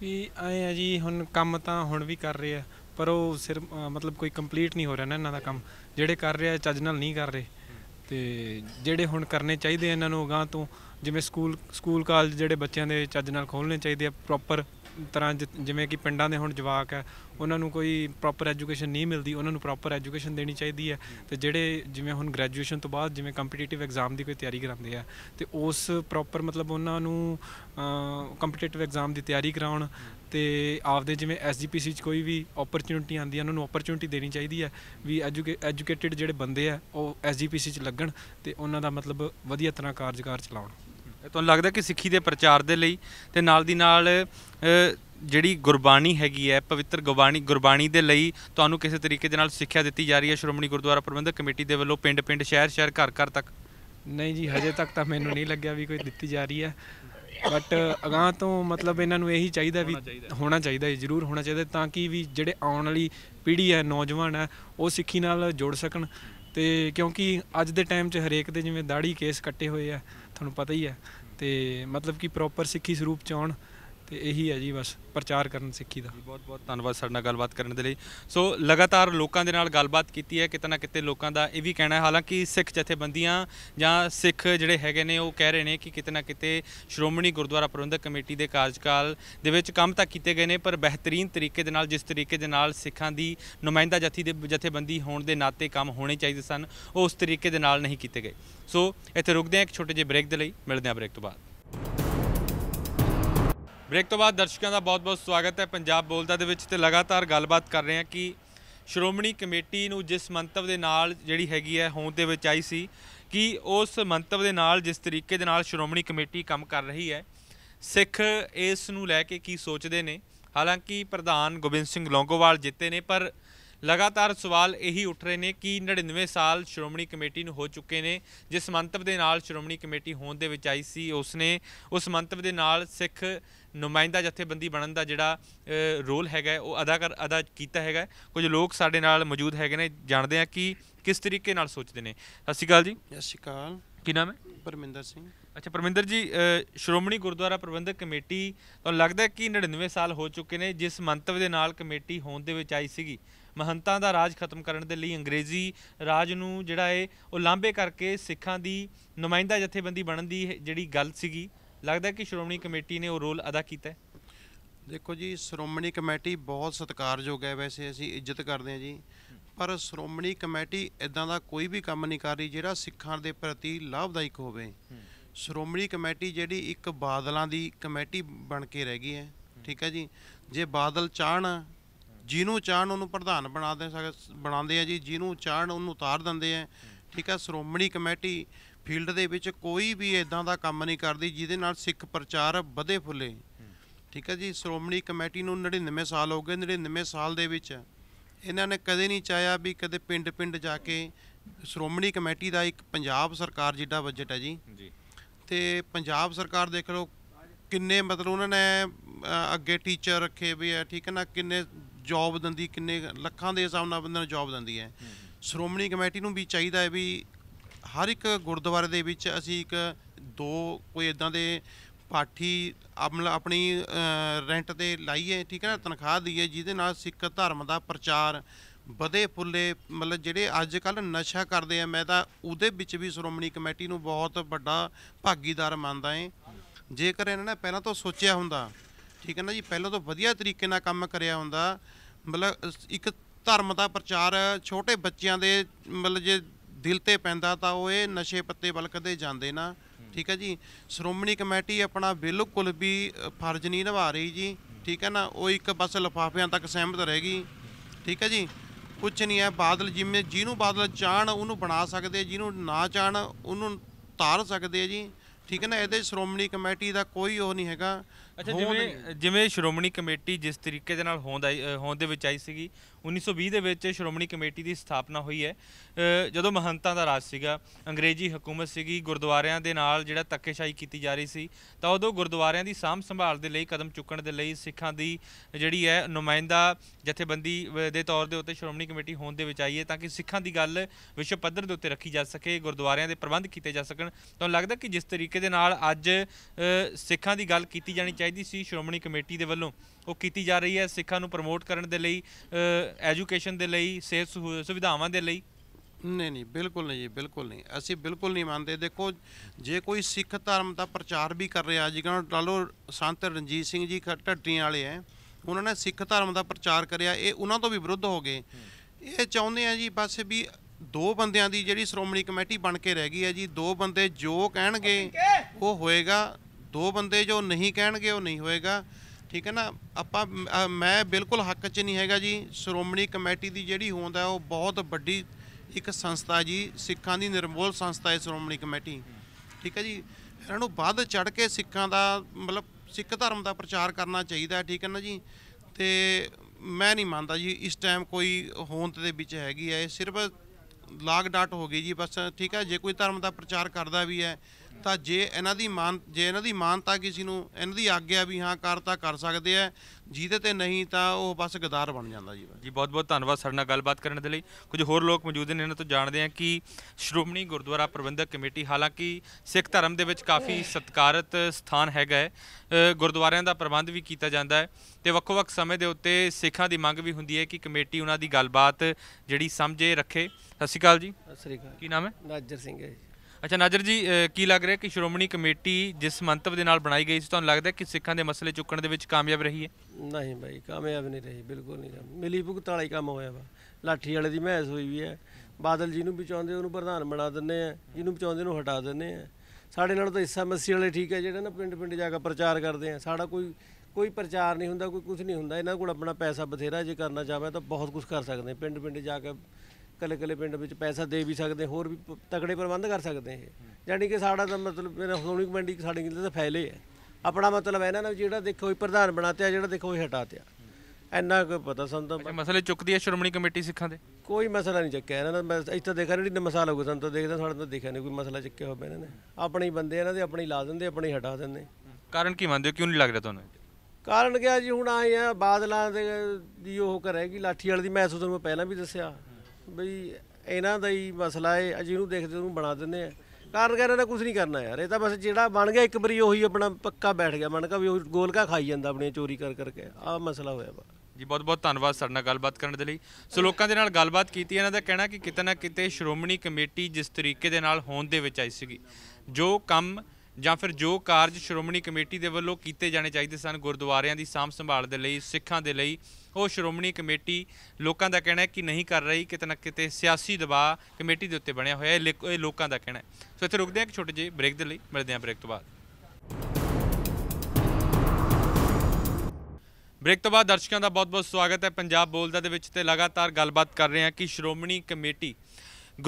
ਵੀ ਆਏ ਆ ਜੀ ਹੁਣ ਕੰਮ ਤਾਂ ਹੁਣ ਵੀ ਕਰ ਰਹੇ ਆ ਪਰ ਉਹ ਸਿਰ ਮਤਲਬ ਕੋਈ ਕੰਪਲੀਟ ਨਹੀਂ ਹੋ ਰਿਹਾ ਨਾ ਇਹਨਾਂ ਦਾ ਕੰਮ ਜਿਹੜੇ ਕਰ ਰਿਹਾ ਚੱਜ ਨਾਲ ਨਹੀਂ ਕਰ ਰਹੇ ਤੇ ਜਿਹੜੇ ਹੁਣ ਕਰਨੇ ਚਾਹੀਦੇ ਇਹਨਾਂ ਨੂੰ ਅਗਾਹ ਤੋਂ ਜਿਵੇਂ ਸਕੂਲ ਸਕੂਲ ਕਾਲਜ ਜਿਹੜੇ ਬੱਚਿਆਂ ਦੇ ਚੱਜ ਨਾਲ ਖੋਲਣੇ ਚਾਹੀਦੇ ਆ ਪ੍ਰੋਪਰ ਤਰ੍ਹਾਂ ਜਿਵੇਂ ਕਿ ਪਿੰਡਾਂ ਦੇ ਹੁਣ ਜਵਾਕ ਹੈ ਉਹਨਾਂ ਨੂੰ ਕੋਈ ਪ੍ਰੋਪਰ ਐਜੂਕੇਸ਼ਨ ਨਹੀਂ ਮਿਲਦੀ ਉਹਨਾਂ ਨੂੰ ਪ੍ਰੋਪਰ ਐਜੂਕੇਸ਼ਨ ਦੇਣੀ ਚਾਹੀਦੀ ਹੈ ਤੇ ਜਿਹੜੇ ਜਿਵੇਂ ਹੁਣ ਗ੍ਰੈਜੂਏਸ਼ਨ ਤੋਂ ਬਾਅਦ ਜਿਵੇਂ ਕੰਪੀਟੀਟਿਵ ਐਗਜ਼ਾਮ ਦੀ ਕੋਈ ਤਿਆਰੀ ਕਰਾਉਂਦੇ ਆ ਤੇ ਉਸ ਪ੍ਰੋਪਰ ਮਤਲਬ ਉਹਨਾਂ ਨੂੰ ਕੰਪੀਟੀਟਿਵ ਐਗਜ਼ਾਮ ਦੀ ਤਿਆਰੀ ਕਰਾਉਣ ਤੇ ਆਪਦੇ ਜਿਵੇਂ ਐਸਜੀਪੀਸੀ ਚ ਕੋਈ ਵੀ ਓਪਰਚ्युनिटी ਆਂਦੀ ਹੈ ਉਹਨਾਂ ਨੂੰ ਓਪਰਚ्युनिटी ਦੇਣੀ ਚਾਹੀਦੀ ਹੈ ਵੀ ਐਜੂਕੇਟਿਡ ਜਿਹੜੇ ਬੰਦੇ ਆ ਉਹ ਐਸਜੀਪੀਸੀ ਚ ਲੱਗਣ ਤੇ ਉਹਨਾਂ ਦਾ ਮਤਲਬ ਵਧੀਆ ਤਰ੍ਹਾਂ ਕਾਰਜਕਾਰ ਚਲਾਉਣ ਤੁਹਾਨੂੰ ਲੱਗਦਾ ਕਿ ਸਿੱਖੀ ਦੇ ਪ੍ਰਚਾਰ ਦੇ ਲਈ ਤੇ ਨਾਲ ਦੀ ਨਾਲ ਜਿਹੜੀ ਗੁਰਬਾਣੀ ਹੈਗੀ ਹੈ ਪਵਿੱਤਰ ਗੁਰਬਾਣੀ ਗੁਰਬਾਣੀ ਦੇ ਲਈ ਤੁਹਾਨੂੰ ਕਿਸੇ ਤਰੀਕੇ ਦੇ ਨਾਲ ਸਿੱਖਿਆ ਦਿੱਤੀ ਜਾ ਰਹੀ ਹੈ ਸ਼੍ਰੋਮਣੀ ਗੁਰਦੁਆਰਾ ਪ੍ਰਬੰਧਕ ਕਮੇਟੀ ਦੇ ਵੱਲੋਂ ਪਿੰਡ-ਪਿੰਡ ਸ਼ਹਿਰ-ਸ਼ਹਿਰ ਘਰ-ਘਰ ਤੱਕ ਨਹੀਂ ਜੀ ਹਜੇ ਤੱਕ ਤਾਂ ਮੈਨੂੰ ਨਹੀਂ ਲੱਗਿਆ ਵੀ ਕੋਈ ਦਿੱਤੀ ਜਾ ਰਹੀ ਹੈ ਬਟ ਅਗਾਹ ਤੋਂ ਮਤਲਬ ਇਹਨਾਂ ਨੂੰ ਇਹੀ ਚਾਹੀਦਾ ਵੀ ਹੋਣਾ ਚਾਹੀਦਾ ਹੈ ਜ਼ਰੂਰ ਹੋਣਾ ਚਾਹੀਦਾ ਤਾਂ ਕਿ ਵੀ ਜਿਹੜੇ ਆਉਣ ਵਾਲੀ ਪੀੜ੍ਹੀ ਹੈ ਨੌਜਵਾਨ ਹੈ ਉਹ ਸਿੱਖੀ ਨਾਲ ਜੁੜ ਸਕਣ ਤੇ ਕਿਉਂਕਿ ਅੱਜ ਦੇ ਟਾਈਮ 'ਚ ਹਰੇਕ ਦੇ ਜਿਵੇਂ ਦਾੜੀ ਕੇਸ ਕੱਟੇ ਹੋਏ ਆ ਤੁਹਾਨੂੰ ਪਤਾ ਹੀ ਹੈ ਤੇ ਮਤਲਬ ਕਿ ਪ੍ਰੋਪਰ ਸਿੱਖੀ ਸਰੂਪ ਚ ਆਉਣ ਤੇ ਇਹੀ ਹੈ ਜੀ ਬਸ ਪ੍ਰਚਾਰ ਕਰਨ ਸਿੱਖੀ ਦਾ ਬਹੁਤ ਬਹੁਤ ਧੰਨਵਾਦ ਸਾਡੇ ਨਾਲ ਗੱਲਬਾਤ ਕਰਨ ਦੇ ਲਈ ਸੋ ਲਗਾਤਾਰ ਲੋਕਾਂ ਦੇ ਨਾਲ ਗੱਲਬਾਤ ਕੀਤੀ ਹੈ ਕਿਤਨਾ ਕਿਤੇ ਲੋਕਾਂ ਦਾ ਇਹ ਵੀ ਕਹਿਣਾ ਹੈ ਹਾਲਾਂਕਿ ਸਿੱਖ ਜਥੇਬੰਦੀਆਂ ਜਾਂ ਸਿੱਖ ਜਿਹੜੇ ਹੈਗੇ ਨੇ ਉਹ ਕਹਿ ਰਹੇ ਨੇ ਕਿ ਕਿਤਨਾ ਕਿਤੇ ਸ਼੍ਰੋਮਣੀ ਗੁਰਦੁਆਰਾ ਪ੍ਰਬੰਧਕ ਕਮੇਟੀ ਦੇ ਕਾਰਜਕਾਲ ਦੇ ਵਿੱਚ ਕੰਮ ਤਾਂ ਕੀਤੇ ਗਏ ਨੇ ਪਰ ਬਿਹਤਰੀਨ ਤਰੀਕੇ ਦੇ ਨਾਲ ਜਿਸ ਤਰੀਕੇ ਦੇ ਨਾਲ ਸਿੱਖਾਂ ਦੀ ਨੁਮਾਇੰਦਾ ਜਥੀ ਦੇ ਜਥੇਬੰਦੀ ਹੋਣ ਦੇ ਨਾਤੇ ਕੰਮ ਹੋਣੇ ਚਾਹੀਦੇ ਸਨ ਉਹ ਉਸ ਤਰੀਕੇ ਦੇ ਨਾਲ ਨਹੀਂ ਕੀਤੇ ਗਏ ਸੋ ਇੱਥੇ ਰੁਕਦੇ ਹਾਂ ਇੱਕ ਛੋਟੇ ਜਿਹੇ ਬ੍ਰੇਕ ਦੇ ਲਈ ਮਿਲਦੇ ਹਾਂ ਬ੍ਰੇਕ ਤੋਂ ਬਾਅਦ ਬ੍ਰੇਕ ਤੋਂ ਬਾਅਦ ਦਰਸ਼ਕਾਂ ਦਾ ਬਹੁਤ-ਬਹੁਤ ਸਵਾਗਤ ਹੈ ਪੰਜਾਬ ਬੋਲਦਾ ਦੇ ਵਿੱਚ ਤੇ ਲਗਾਤਾਰ ਗੱਲਬਾਤ ਕਰ ਰਹੇ ਹਾਂ ਕਿ ਸ਼੍ਰੋਮਣੀ ਕਮੇਟੀ ਨੂੰ ਜਿਸ ਮੰਤਵ ਦੇ ਨਾਲ ਜਿਹੜੀ ਹੈਗੀ ਹੈ ਹੋਂਦ ਦੇ ਵਿੱਚ ਆਈ ਸੀ ਕਿ ਉਸ ਮੰਤਵ ਦੇ ਨਾਲ ਜਿਸ ਤਰੀਕੇ ਦੇ ਨਾਲ ਸ਼੍ਰੋਮਣੀ ਕਮੇਟੀ ਕੰਮ ਕਰ ਰਹੀ ਹੈ ਸਿੱਖ ਇਸ ਨੂੰ ਲੈ ਕੇ ਕੀ ਸੋਚਦੇ ਨੇ ਹਾਲਾਂਕਿ ਪ੍ਰਧਾਨ ਗੋਬਿੰਦ ਸਿੰਘ ਲੌਂਗੋਵਾਲ ਜਿੱਤੇ ਨੇ ਪਰ ਲਗਾਤਾਰ ਸਵਾਲ ਇਹੀ ਉੱਠ ਰਹੇ ਨੇ ਕਿ 99 ਸਾਲ ਸ਼੍ਰੋਮਣੀ ਕਮੇਟੀ ਨੂੰ ਹੋ ਚੁੱਕੇ ਨੇ ਜਿਸ ਮੰਤਵ ਦੇ ਨਾਲ ਸ਼੍ਰੋਮਣੀ ਕਮੇਟੀ ਹੋਂਦ ਦੇ ਵਿੱਚ ਆਈ ਸੀ ਉਸਨੇ ਉਸ ਮੰਤਵ ਦੇ ਨਾਲ ਸਿੱਖ ਨੁਮਾਇੰਦਾ ਜਥੇਬੰਦੀ ਬਣਨ ਦਾ ਜਿਹੜਾ ਰੋਲ ਹੈਗਾ ਉਹ ਅਦਾ ਕਰ ਅਦਾ ਕੀਤਾ ਹੈਗਾ ਕੁਝ ਲੋਕ ਸਾਡੇ ਨਾਲ ਮੌਜੂਦ ਹੈਗੇ ਨੇ ਜਾਣਦੇ ਆ ਕਿ ਕਿਸ ਤਰੀਕੇ ਨਾਲ ਸੋਚਦੇ ਨੇ ਸਤਿ ਸ਼੍ਰੀ ਅਕਾਲ ਜੀ ਸਤਿ ਸ਼੍ਰੀ ਅਕਾਲ ਕੀ ਨਾਮ ਹੈ ਪਰਮਿੰਦਰ ਸਿੰਘ ਅੱਛਾ ਪਰਮਿੰਦਰ ਜੀ ਸ਼੍ਰੋਮਣੀ ਗੁਰਦੁਆਰਾ ਪ੍ਰਬੰਧਕ ਕਮੇਟੀ ਤੋਂ ਲੱਗਦਾ ਕਿ 99 ਸਾਲ ਹੋ ਚੁੱਕੇ ਨੇ ਜਿਸ ਮੰਤਵ ਦੇ ਨਾਲ ਕਮੇਟੀ ਹੋਣ ਦੇ ਵਿੱਚ ਆਈ ਸੀਗੀ ਮਹੰਤਾਂ ਦਾ ਰਾਜ ਖਤਮ ਕਰਨ ਦੇ ਲਈ ਅੰਗਰੇਜ਼ੀ ਰਾਜ ਨੂੰ ਜਿਹੜਾ ਏ ਉਹ ਲਾਂਭੇ ਕਰਕੇ ਸਿੱਖਾਂ ਦੀ ਨੁਮਾਇੰਦਾ ਜਥੇਬੰਦੀ ਬਣਨ ਦੀ ਜਿਹੜੀ ਗੱਲ ਸੀਗੀ ਲੱਗਦਾ ਕਿ ਸ਼੍ਰੋਮਣੀ ਕਮੇਟੀ ਨੇ ਉਹ ਰੋਲ ਅਦਾ ਕੀਤਾ ਹੈ ਦੇਖੋ ਜੀ ਸ਼੍ਰੋਮਣੀ ਕਮੇਟੀ ਬਹੁਤ ਸਤਿਕਾਰਯੋਗ ਹੈ ਵੈਸੇ ਅਸੀਂ ਇੱਜ਼ਤ ਕਰਦੇ ਹਾਂ ਜੀ ਪਰ ਸ਼੍ਰੋਮਣੀ ਕਮੇਟੀ ਇਦਾਂ ਦਾ ਕੋਈ ਵੀ ਕੰਮ ਨਹੀਂ ਕਰ ਰਹੀ ਜਿਹੜਾ ਸਿੱਖਾਂ ਦੇ ਪ੍ਰਤੀ ਲਾਭਦਾਇਕ ਹੋਵੇ ਸ਼੍ਰੋਮਣੀ ਕਮੇਟੀ ਜਿਹੜੀ ਇੱਕ ਬਾਦਲਾਂ ਦੀ ਕਮੇਟੀ ਬਣ ਕੇ ਰਹਿ ਗਈ ਹੈ ਠੀਕ ਹੈ ਜੀ ਜੇ ਬਾਦਲ ਚਾਹਣ ਜਿਹਨੂੰ ਚਾਹਣ ਉਹਨੂੰ ਪ੍ਰਧਾਨ ਬਣਾ ਦੇ ਬਣਾਉਂਦੇ ਆ ਜੀ ਜਿਹਨੂੰ ਚਾਹਣ ਉਹਨੂੰ ਉਤਾਰ ਦਿੰਦੇ ਆ ਠੀਕ ਹੈ ਸ਼੍ਰੋਮਣੀ ਕਮੇਟੀ ਫੀਲਡ ਦੇ ਵਿੱਚ ਕੋਈ ਵੀ ਇਦਾਂ ਦਾ ਕੰਮ ਨਹੀਂ ਕਰਦੀ ਜਿਹਦੇ ਨਾਲ ਸਿੱਖ ਪ੍ਰਚਾਰ ਵਧੇ ਫੁੱਲੇ ਠੀਕ ਹੈ ਜੀ ਸ਼੍ਰੋਮਣੀ ਕਮੇਟੀ ਨੂੰ 99 ਸਾਲ ਹੋ ਗਏ 99 ਸਾਲ ਦੇ ਵਿੱਚ ਇਹਨਾਂ ਨੇ ਕਦੇ ਨਹੀਂ ਚਾਇਆ ਵੀ ਕਦੇ ਪਿੰਡ-ਪਿੰਡ ਜਾ ਕੇ ਸ਼੍ਰੋਮਣੀ ਕਮੇਟੀ ਦਾ ਇੱਕ ਪੰਜਾਬ ਸਰਕਾਰ ਜਿੱਡਾ ਬਜਟ ਹੈ ਜੀ ਜੀ ਤੇ ਪੰਜਾਬ ਸਰਕਾਰ ਦੇਖ ਲਓ ਕਿੰਨੇ ਮਤਲਬ ਉਹਨਾਂ ਨੇ ਅੱਗੇ ਟੀਚਰ ਰੱਖੇ ਵੀ ਹੈ ਠੀਕ ਹੈ ਨਾ ਕਿੰਨੇ ਜੌਬ ਦਿੰਦੀ ਕਿੰਨੇ ਲੱਖਾਂ ਦੇ ਹਿਸਾਬ ਨਾਲ ਬੰਦਿਆਂ ਨੂੰ ਜੌਬ ਦਿੰਦੀ ਹੈ ਸ਼੍ਰੋਮਣੀ ਕਮੇਟੀ ਨੂੰ ਵੀ ਚਾਹੀਦਾ ਹੈ ਵੀ ਹਰ ਇੱਕ ਗੁਰਦੁਆਰੇ ਦੇ ਵਿੱਚ ਅਸੀਂ ਇੱਕ ਦੋ ਕੋਈ ਇਦਾਂ ਦੇ ਪਾਠੀ ਆਪਣੀ ਰੈਂਟ ਤੇ ਲਾਈਏ ਠੀਕ ਹੈ ਨਾ ਤਨਖਾਹ ਦਈਏ ਜਿਹਦੇ ਨਾਲ ਸਿੱਖ ਧਰਮ ਦਾ ਪ੍ਰਚਾਰ ਵਧੇ ਫੁੱਲੇ ਮਤਲਬ ਜਿਹੜੇ ਅੱਜ ਕੱਲ ਨਸ਼ਾ ਕਰਦੇ ਆ ਮੈਂ ਤਾਂ ਉਹਦੇ ਵਿੱਚ ਵੀ ਸ਼੍ਰੋਮਣੀ ਕਮੇਟੀ ਨੂੰ ਬਹੁਤ ਵੱਡਾ ਭਾਗੀਦਾਰ ਮੰਨਦਾ ਏ ਜੇਕਰ ਇਹਨਾਂ ਨੇ ਪਹਿਲਾਂ ਤੋਂ ਸੋਚਿਆ ਹੁੰਦਾ ਠੀਕ ਹੈ ਨਾ ਜੀ ਪਹਿਲਾਂ ਤੋਂ ਵਧੀਆ ਤਰੀਕੇ ਨਾਲ ਕੰਮ ਕਰਿਆ ਹੁੰਦਾ ਮਤਲਬ ਇੱਕ ਧਰਮ ਦਾ ਪ੍ਰਚਾਰ ਛੋਟੇ ਬੱਚਿਆਂ ਦੇ ਮਤਲਬ ਜੇ ਦਿਲ ਤੇ ਪੈਂਦਾ ਤਾਂ ਉਹ ਇਹ ਨਸ਼ੇ ਪੱਤੇ ਵੱਲ ਕਦੇ ਜਾਂਦੇ ਨਾ ਠੀਕ ਹੈ ਜੀ ਸ਼੍ਰੋਮਣੀ ਕਮੇਟੀ ਆਪਣਾ ਬਿਲਕੁਲ ਵੀ ਫਰਜ਼ ਨਹੀਂ ਨਿਭਾ ਰਹੀ ਜੀ ਠੀਕ ਹੈ ਨਾ ਉਹ ਇੱਕ ਬਸ ਲਫਾਫਿਆਂ ਤੱਕ ਸਹਿਮਤ ਰਹੇਗੀ ਠੀਕ ਹੈ ਜੀ ਕੁਝ ਨਹੀਂ ਹੈ ਬਾਦਲ ਜਿਵੇਂ ਜਿਹਨੂੰ ਬਾਦਲ ਚਾਹਣ ਉਹਨੂੰ ਬਣਾ ਸਕਦੇ ਜਿਹਨੂੰ ਨਾ ਚਾਹਣ ਉਹਨੂੰ ਤਾਰ ਸਕਦੇ ਜੀ ਠੀਕ ਹੈ ਨਾ ਇਹਦੇ ਸ਼੍ਰੋਮਣੀ ਕਮੇਟੀ ਦਾ ਕੋਈ ਉਹ ਨਹੀਂ ਹੈਗਾ ਅੱਛਾ ਜਿਵੇਂ ਜਿਵੇਂ ਸ਼੍ਰੋਮਣੀ ਕਮੇਟੀ ਜਿਸ ਤਰੀਕੇ ਦੇ ਨਾਲ ਹੋਂਦ ਆਈ ਹੋਂਦ ਦੇ ਵਿੱਚ ਆਈ ਸੀਗੀ 1920 ਦੇ ਵਿੱਚ ਸ਼੍ਰੋਮਣੀ ਕਮੇਟੀ ਦੀ ਸਥਾਪਨਾ ਹੋਈ ਹੈ ਜਦੋਂ ਮਹੰਤਾਂ ਦਾ ਰਾਜ ਸੀਗਾ ਅੰਗਰੇਜ਼ੀ ਹਕੂਮਤ ਸੀਗੀ ਗੁਰਦੁਆਰਿਆਂ ਦੇ ਨਾਲ ਜਿਹੜਾ ਤੱਕੇਸ਼ਾਹੀ ਕੀਤੀ ਜਾ ਰਹੀ ਸੀ ਤਾਂ ਉਦੋਂ ਗੁਰਦੁਆਰਿਆਂ ਦੀ ਸਾਂਭ ਸੰਭਾਲ ਦੇ ਲਈ ਕਦਮ ਚੁੱਕਣ ਦੇ ਲਈ ਸਿੱਖਾਂ ਦੀ ਜਿਹੜੀ ਹੈ ਨੁਮਾਇੰਦਾ ਜਥੇਬੰਦੀ ਦੇ ਤੌਰ ਦੇ ਉੱਤੇ ਸ਼੍ਰੋਮਣੀ ਕਮੇਟੀ ਹੋਂਦ ਦੇ ਵਿੱਚ ਆਈ ਹੈ ਤਾਂ ਕਿ ਸਿੱਖਾਂ ਦੀ ਗੱਲ ਵਿਸ਼ਵ ਪੱਧਰ ਦੇ ਉੱਤੇ ਰੱਖੀ ਜਾ ਸਕੇ ਗੁਰਦੁਆਰਿਆਂ ਦੇ ਪ੍ਰਬੰਧ ਕੀਤੇ ਜਾ ਸਕਣ ਤਾਂ ਲੱਗਦਾ ਕਿ ਜਿਸ ਤਰੀਕੇ ਦੇ ਨਾਲ ਅੱਜ ਸਿੱਖਾਂ ਦੀ ਗੱਲ ਕੀਤੀ ਜਾਣੀ ਚਾਹੀਦੀ ਚਾਹੀਦੀ ਸੀ ਸ਼੍ਰੋਮਣੀ ਕਮੇਟੀ ਦੇ ਵੱਲੋਂ ਉਹ ਕੀਤੀ ਜਾ ਰਹੀ ਹੈ ਸਿੱਖਾਂ ਨੂੰ ਪ੍ਰਮੋਟ ਕਰਨ ਦੇ ਲਈ ਐਜੂਕੇਸ਼ਨ ਦੇ ਲਈ ਸਿਹਤ ਸੁਵਿਧਾਵਾਂ ਦੇ ਲਈ ਨਹੀਂ ਨਹੀਂ ਬਿਲਕੁਲ ਨਹੀਂ ਜੀ ਬਿਲਕੁਲ ਨਹੀਂ ਅਸੀਂ ਬਿਲਕੁਲ ਨਹੀਂ ਮੰਨਦੇ ਦੇਖੋ ਜੇ ਕੋਈ ਸਿੱਖ ਧਰਮ ਦਾ ਪ੍ਰਚਾਰ ਵੀ ਕਰ ਰਿਹਾ ਜੀ ਕਹਿੰਦਾ ਟਾਲੋ ਸੰਤ ਰਣਜੀਤ ਸਿੰਘ ਜੀ ਖੱਟੜੀਆਂ ਵਾਲੇ ਐ ਉਹਨਾਂ ਨੇ ਸਿੱਖ ਧਰਮ ਦਾ ਪ੍ਰਚਾਰ ਕਰਿਆ ਇਹ ਉਹਨਾਂ ਤੋਂ ਵੀ ਵਿਰੁੱਧ ਹੋ ਗਏ ਇਹ ਚਾਹੁੰਦੇ ਆ ਜੀ ਬਸ ਵੀ ਦੋ ਬੰਦਿਆਂ ਦੀ ਜਿਹੜੀ ਸ਼੍ਰੋਮਣੀ ਕਮੇਟੀ ਬਣ ਕੇ ਰਹਿ ਗਈ ਹੈ ਜੀ ਦੋ ਬੰਦੇ ਜੋ ਕਹਿਣਗੇ ਉਹ ਹੋਏਗਾ ਦੋ ਬੰਦੇ ਜੋ ਨਹੀਂ ਕਹਿਣਗੇ ਉਹ ਨਹੀਂ ਹੋਏਗਾ ਠੀਕ ਹੈ ਨਾ ਆਪਾਂ ਮੈਂ ਬਿਲਕੁਲ ਹੱਕ 'ਚ ਨਹੀਂ ਹੈਗਾ ਜੀ ਸ਼੍ਰੋਮਣੀ ਕਮੇਟੀ ਦੀ ਜਿਹੜੀ ਹੋਂਦ ਹੈ ਉਹ ਬਹੁਤ ਵੱਡੀ ਇੱਕ ਸੰਸਥਾ ਜੀ ਸਿੱਖਾਂ ਦੀ ਨਿਰਮੋਲ ਸੰਸਥਾ ਹੈ ਸ਼੍ਰੋਮਣੀ ਕਮੇਟੀ ਠੀਕ ਹੈ ਜੀ ਇਹਨਾਂ ਨੂੰ ਵੱਧ ਚੜ ਕੇ ਸਿੱਖਾਂ ਦਾ ਮਤਲਬ ਸਿੱਖ ਧਰਮ ਦਾ ਪ੍ਰਚਾਰ ਕਰਨਾ ਚਾਹੀਦਾ ਠੀਕ ਹੈ ਨਾ ਜੀ ਤੇ ਮੈਂ ਨਹੀਂ ਮੰਨਦਾ ਜੀ ਇਸ ਟਾਈਮ ਕੋਈ ਹੋਂਦ ਦੇ ਵਿੱਚ ਹੈਗੀ ਹੈ ਇਹ ਸਿਰਫ ਲਾਗ ਡਾਟ ਹੋ ਗਈ ਜੀ ਬਸ ਠੀਕ ਹੈ ਜੇ ਕੋਈ ਧਰਮ ਦਾ ਪ੍ਰਚਾਰ ਕਰਦਾ ਵੀ ਹੈ ਤਾਂ ਜੇ ਇਹਨਾਂ ਦੀ ਮਾਨ ਜੇ ਇਹਨਾਂ ਦੀ ਮਾਨਤਾ ਕਿਸੇ ਨੂੰ ਇਹਨਾਂ ਦੀ ਆਗਿਆ ਵੀ ਹਾਂ ਕਰਤਾ ਕਰ ਸਕਦੇ ਆ ਜਿਹਦੇ ਤੇ ਨਹੀਂ ਤਾਂ ਉਹ ਬਸ ਗਦਾਰ ਬਣ ਜਾਂਦਾ ਜੀ ਜੀ ਬਹੁਤ ਬਹੁਤ ਧੰਨਵਾਦ ਸਾਡੇ ਨਾਲ ਗੱਲਬਾਤ ਕਰਨ ਦੇ ਲਈ ਕੁਝ ਹੋਰ ਲੋਕ ਮੌਜੂਦ ਨੇ ਇਹਨਾਂ ਤੋਂ ਜਾਣਦੇ ਆ ਕਿ ਸ਼੍ਰੋਮਣੀ ਗੁਰਦੁਆਰਾ ਪ੍ਰਬੰਧਕ ਕਮੇਟੀ ਹਾਲਾਂਕਿ ਸਿੱਖ ਧਰਮ ਦੇ ਵਿੱਚ ਕਾਫੀ ਸਤਕਾਰਤ ਸਥਾਨ ਹੈਗਾ ਹੈ ਗੁਰਦੁਆਰਿਆਂ ਦਾ ਪ੍ਰਬੰਧ ਵੀ ਕੀਤਾ ਜਾਂਦਾ ਹੈ ਤੇ ਵੱਖੋ-ਵੱਖ ਸਮੇਂ ਦੇ ਉੱਤੇ ਸਿੱਖਾਂ ਦੀ ਮੰਗ ਵੀ ਹੁੰਦੀ ਹੈ ਕਿ ਕਮੇਟੀ ਉਹਨਾਂ ਦੀ ਗੱਲਬਾਤ ਜਿਹੜੀ ਸਮਝੇ ਰੱਖੇ ਸਤਿ ਸ਼੍ਰੀ ਅਕਾਲ ਜੀ ਸਤਿ ਸ਼੍ਰੀ ਅਕਾਲ ਕੀ ਨਾਮ ਹੈ ਨਾਜਰ ਸਿੰਘ ਹੈ ਅੱਛਾ ਨਾਜ਼ਰ ਜੀ ਕੀ ਲੱਗ ਰਿਹਾ ਕਿ ਸ਼੍ਰੋਮਣੀ ਕਮੇਟੀ ਜਿਸ ਮੰਤਵ ਦੇ ਨਾਲ ਬਣਾਈ ਗਈ ਸੀ ਤੁਹਾਨੂੰ ਲੱਗਦਾ ਕਿ ਸਿੱਖਾਂ ਦੇ ਮਸਲੇ ਚੁੱਕਣ ਦੇ ਵਿੱਚ ਕਾਮਯਾਬ ਰਹੀ ਹੈ ਨਹੀਂ ਭਾਈ ਕਾਮਯਾਬ ਨਹੀਂ ਰਹੀ ਬਿਲਕੁਲ ਨਹੀਂ ਮਿਲੀ ਭੁਗਤ ਵਾਲਾ ਹੀ ਕੰਮ ਹੋਇਆ ਵਾ ਲਾਠੀ ਵਾਲੇ ਦੀ ਮਹਿਸ ਹੋਈ ਵੀ ਹੈ ਬਾਦਲ ਜੀ ਨੂੰ ਬਚਾਉਂਦੇ ਉਹਨੂੰ ਪ੍ਰਧਾਨ ਬਣਾ ਦਿੰਨੇ ਆ ਜਿਹਨੂੰ ਬਚਾਉਂਦੇ ਉਹਨੂੰ ਹਟਾ ਦਿੰਨੇ ਆ ਸਾਡੇ ਨਾਲ ਤਾਂ ਹਿੱਸਾ ਮੱਸੀ ਵਾਲੇ ਠੀਕ ਹੈ ਜਿਹੜਾ ਨਾ ਪਿੰਡ ਪਿੰਡ ਜਾ ਕੇ ਪ੍ਰਚਾਰ ਕਰਦੇ ਆ ਸਾਡਾ ਕੋਈ ਕੋਈ ਪ੍ਰਚਾਰ ਨਹੀਂ ਹੁੰਦਾ ਕੋਈ ਕੁਝ ਨਹੀਂ ਹੁੰਦਾ ਇਹਨਾਂ ਕੋਲ ਆਪਣਾ ਪੈਸਾ ਬਥੇਰਾ ਜੇ ਕਰਨਾ ਚਾਹਵੇ ਤਾਂ ਬਹੁਤ ਕੁਝ ਕਰ ਸਕਦੇ ਪਿੰਡ ਪਿੰਡ ਜਾ ਕੇ ਕਲੇ ਕਲੇ ਪਿੰਡ ਵਿੱਚ ਪੈਸਾ ਦੇ ਵੀ ਸਕਦੇ ਹੋਰ ਵੀ ਤਕੜੇ ਪ੍ਰਬੰਧ ਕਰ ਸਕਦੇ ਇਹ ਯਾਨੀ ਕਿ ਸਾਡਾ ਤਾਂ ਮਤਲਬ ਮੇਰਾ ਹੋਣੀ ਕਮੇਟੀ ਸਾਡੇ ਕਿੰਨੇ ਤਾਂ ਫੈਲੇ ਹੈ ਆਪਣਾ ਮਤਲਬ ਹੈ ਨਾ ਜਿਹੜਾ ਦੇਖੋ ਹੀ ਪ੍ਰਧਾਨ ਬਣਾਤਿਆ ਜਿਹੜਾ ਦੇਖੋ ਹੀ ਹਟਾਤਿਆ ਇੰਨਾ ਕੋਈ ਪਤਾ ਸਾਨੂੰ ਮਸਲੇ ਚੁੱਕਦੀ ਹੈ ਸ਼੍ਰੋਮਣੀ ਕਮੇਟੀ ਸਿੱਖਾਂ ਦੇ ਕੋਈ ਮਸਲਾ ਨਹੀਂ ਚੱਕਿਆ ਇਹਨਾਂ ਦਾ ਇੱਥੇ ਦੇਖਿਆ ਨਹੀਂ ਨਾ ਮਸਲਾ ਹੋਊਗਾ ਤਾਂ ਦੇਖਦਾ ਸਾਡੇ ਤਾਂ ਦੇਖਿਆ ਨਹੀਂ ਕੋਈ ਮਸਲਾ ਚੱਕਿਆ ਹੋਵੇ ਇਹਨਾਂ ਨੇ ਆਪਣੇ ਬੰਦੇ ਇਹਨਾਂ ਦੇ ਆਪਣੇ ਹੀ ਲਾ ਦਿੰਦੇ ਆਪਣੇ ਹਟਾ ਦਿੰਦੇ ਕਾਰਨ ਕੀ ਮੰਨਦੇ ਕਿਉਂ ਨਹੀਂ ਲੱਗ ਰਿਹਾ ਤੁਹਾਨੂੰ ਕਾਰਨ ਕਿਹਾ ਜੀ ਹੁਣ ਆਏ ਆ ਬਾਦਲਾਂ ਦੇ ਦੀ ਉਹ ਕਰੇਗੀ ਲਾਠੀ ਵਾਲੀ ਦੀ ਮੈਂ ਤੁਹਾਨੂੰ ਪਹਿਲਾਂ ਵੀ ਦੱਸਿਆ ਬਈ ਇਹਨਾਂ ਦਾ ਹੀ ਮਸਲਾ ਹੈ ਜਿਹਨੂੰ ਦੇਖਦੇ ਉਹਨੂੰ ਬਣਾ ਦਿੰਦੇ ਆ ਕਾਰਗਰਾਂ ਨੇ ਕੁਝ ਨਹੀਂ ਕਰਨਾ ਯਾਰ ਇਹ ਤਾਂ ਬਸ ਜਿਹੜਾ ਬਣ ਗਿਆ ਇੱਕ ਵਾਰੀ ਉਹੀ ਆਪਣਾ ਪੱਕਾ ਬੈਠ ਗਿਆ ਮਨ ਕਾ ਵੀ ਉਹ ਗੋਲਕਾ ਖਾਈ ਜਾਂਦਾ ਆਪਣੀ ਚੋਰੀ ਕਰ ਕਰਕੇ ਆ ਮਸਲਾ ਹੋਇਆ ਵਾ ਜੀ ਬਹੁਤ ਬਹੁਤ ਧੰਨਵਾਦ ਸਾਡੇ ਨਾਲ ਗੱਲਬਾਤ ਕਰਨ ਦੇ ਲਈ ਸੋ ਲੋਕਾਂ ਦੇ ਨਾਲ ਗੱਲਬਾਤ ਕੀਤੀ ਇਹਨਾਂ ਦਾ ਕਹਿਣਾ ਕਿ ਕਿਤੇ ਨਾ ਕਿਤੇ ਸ਼੍ਰੋਮਣੀ ਕਮੇਟੀ ਜਿਸ ਤਰੀਕੇ ਦੇ ਨਾਲ ਹੋਣ ਦੇ ਵਿੱਚ ਆਈ ਸੀਗੀ ਜੋ ਕੰਮ ਜਾਂ ਫਿਰ ਜੋ ਕਾਰਜ ਸ਼੍ਰੋਮਣੀ ਕਮੇਟੀ ਦੇ ਵੱਲੋਂ ਕੀਤੇ ਜਾਣੇ ਚਾਹੀਦੇ ਸਨ ਗੁਰਦੁਆਰਿਆਂ ਦੀ ਸਾਂਭ ਸੰਭਾਲ ਦੇ ਲਈ ਸਿੱਖਾਂ ਦੇ ਲਈ ਉਹ ਸ਼੍ਰੋਮਣੀ ਕਮੇਟੀ ਲੋਕਾਂ ਦਾ ਕਹਿਣਾ ਹੈ ਕਿ ਨਹੀਂ ਕਰ ਰਹੀ ਕਿਤੇ ਨਾ ਕਿਤੇ ਸਿਆਸੀ ਦਬਾਅ ਕਮੇਟੀ ਦੇ ਉੱਤੇ ਬਣਿਆ ਹੋਇਆ ਹੈ ਇਹ ਲੋਕਾਂ ਦਾ ਕਹਿਣਾ ਹੈ ਸੋ ਇੱਥੇ ਰੁਕਦੇ ਹਾਂ ਇੱਕ ਛੋਟੇ ਜਿਹੇ ਬ੍ਰੇਕ ਦੇ ਲਈ ਮਿਲਦੇ ਹਾਂ ਬ੍ਰੇਕ ਤੋਂ ਬਾਅਦ ਬ੍ਰੇਕ ਤੋਂ ਬਾਅਦ ਦਰਸ਼ਕਾਂ ਦਾ ਬਹੁਤ-ਬਹੁਤ ਸਵਾਗਤ ਹੈ ਪੰਜਾਬ ਬੋਲਦਾ ਦੇ ਵਿੱਚ ਤੇ ਲਗਾਤਾਰ ਗੱਲਬਾਤ ਕਰ ਰਹੇ ਹਾਂ ਕਿ ਸ਼੍ਰੋਮਣੀ ਕਮੇਟੀ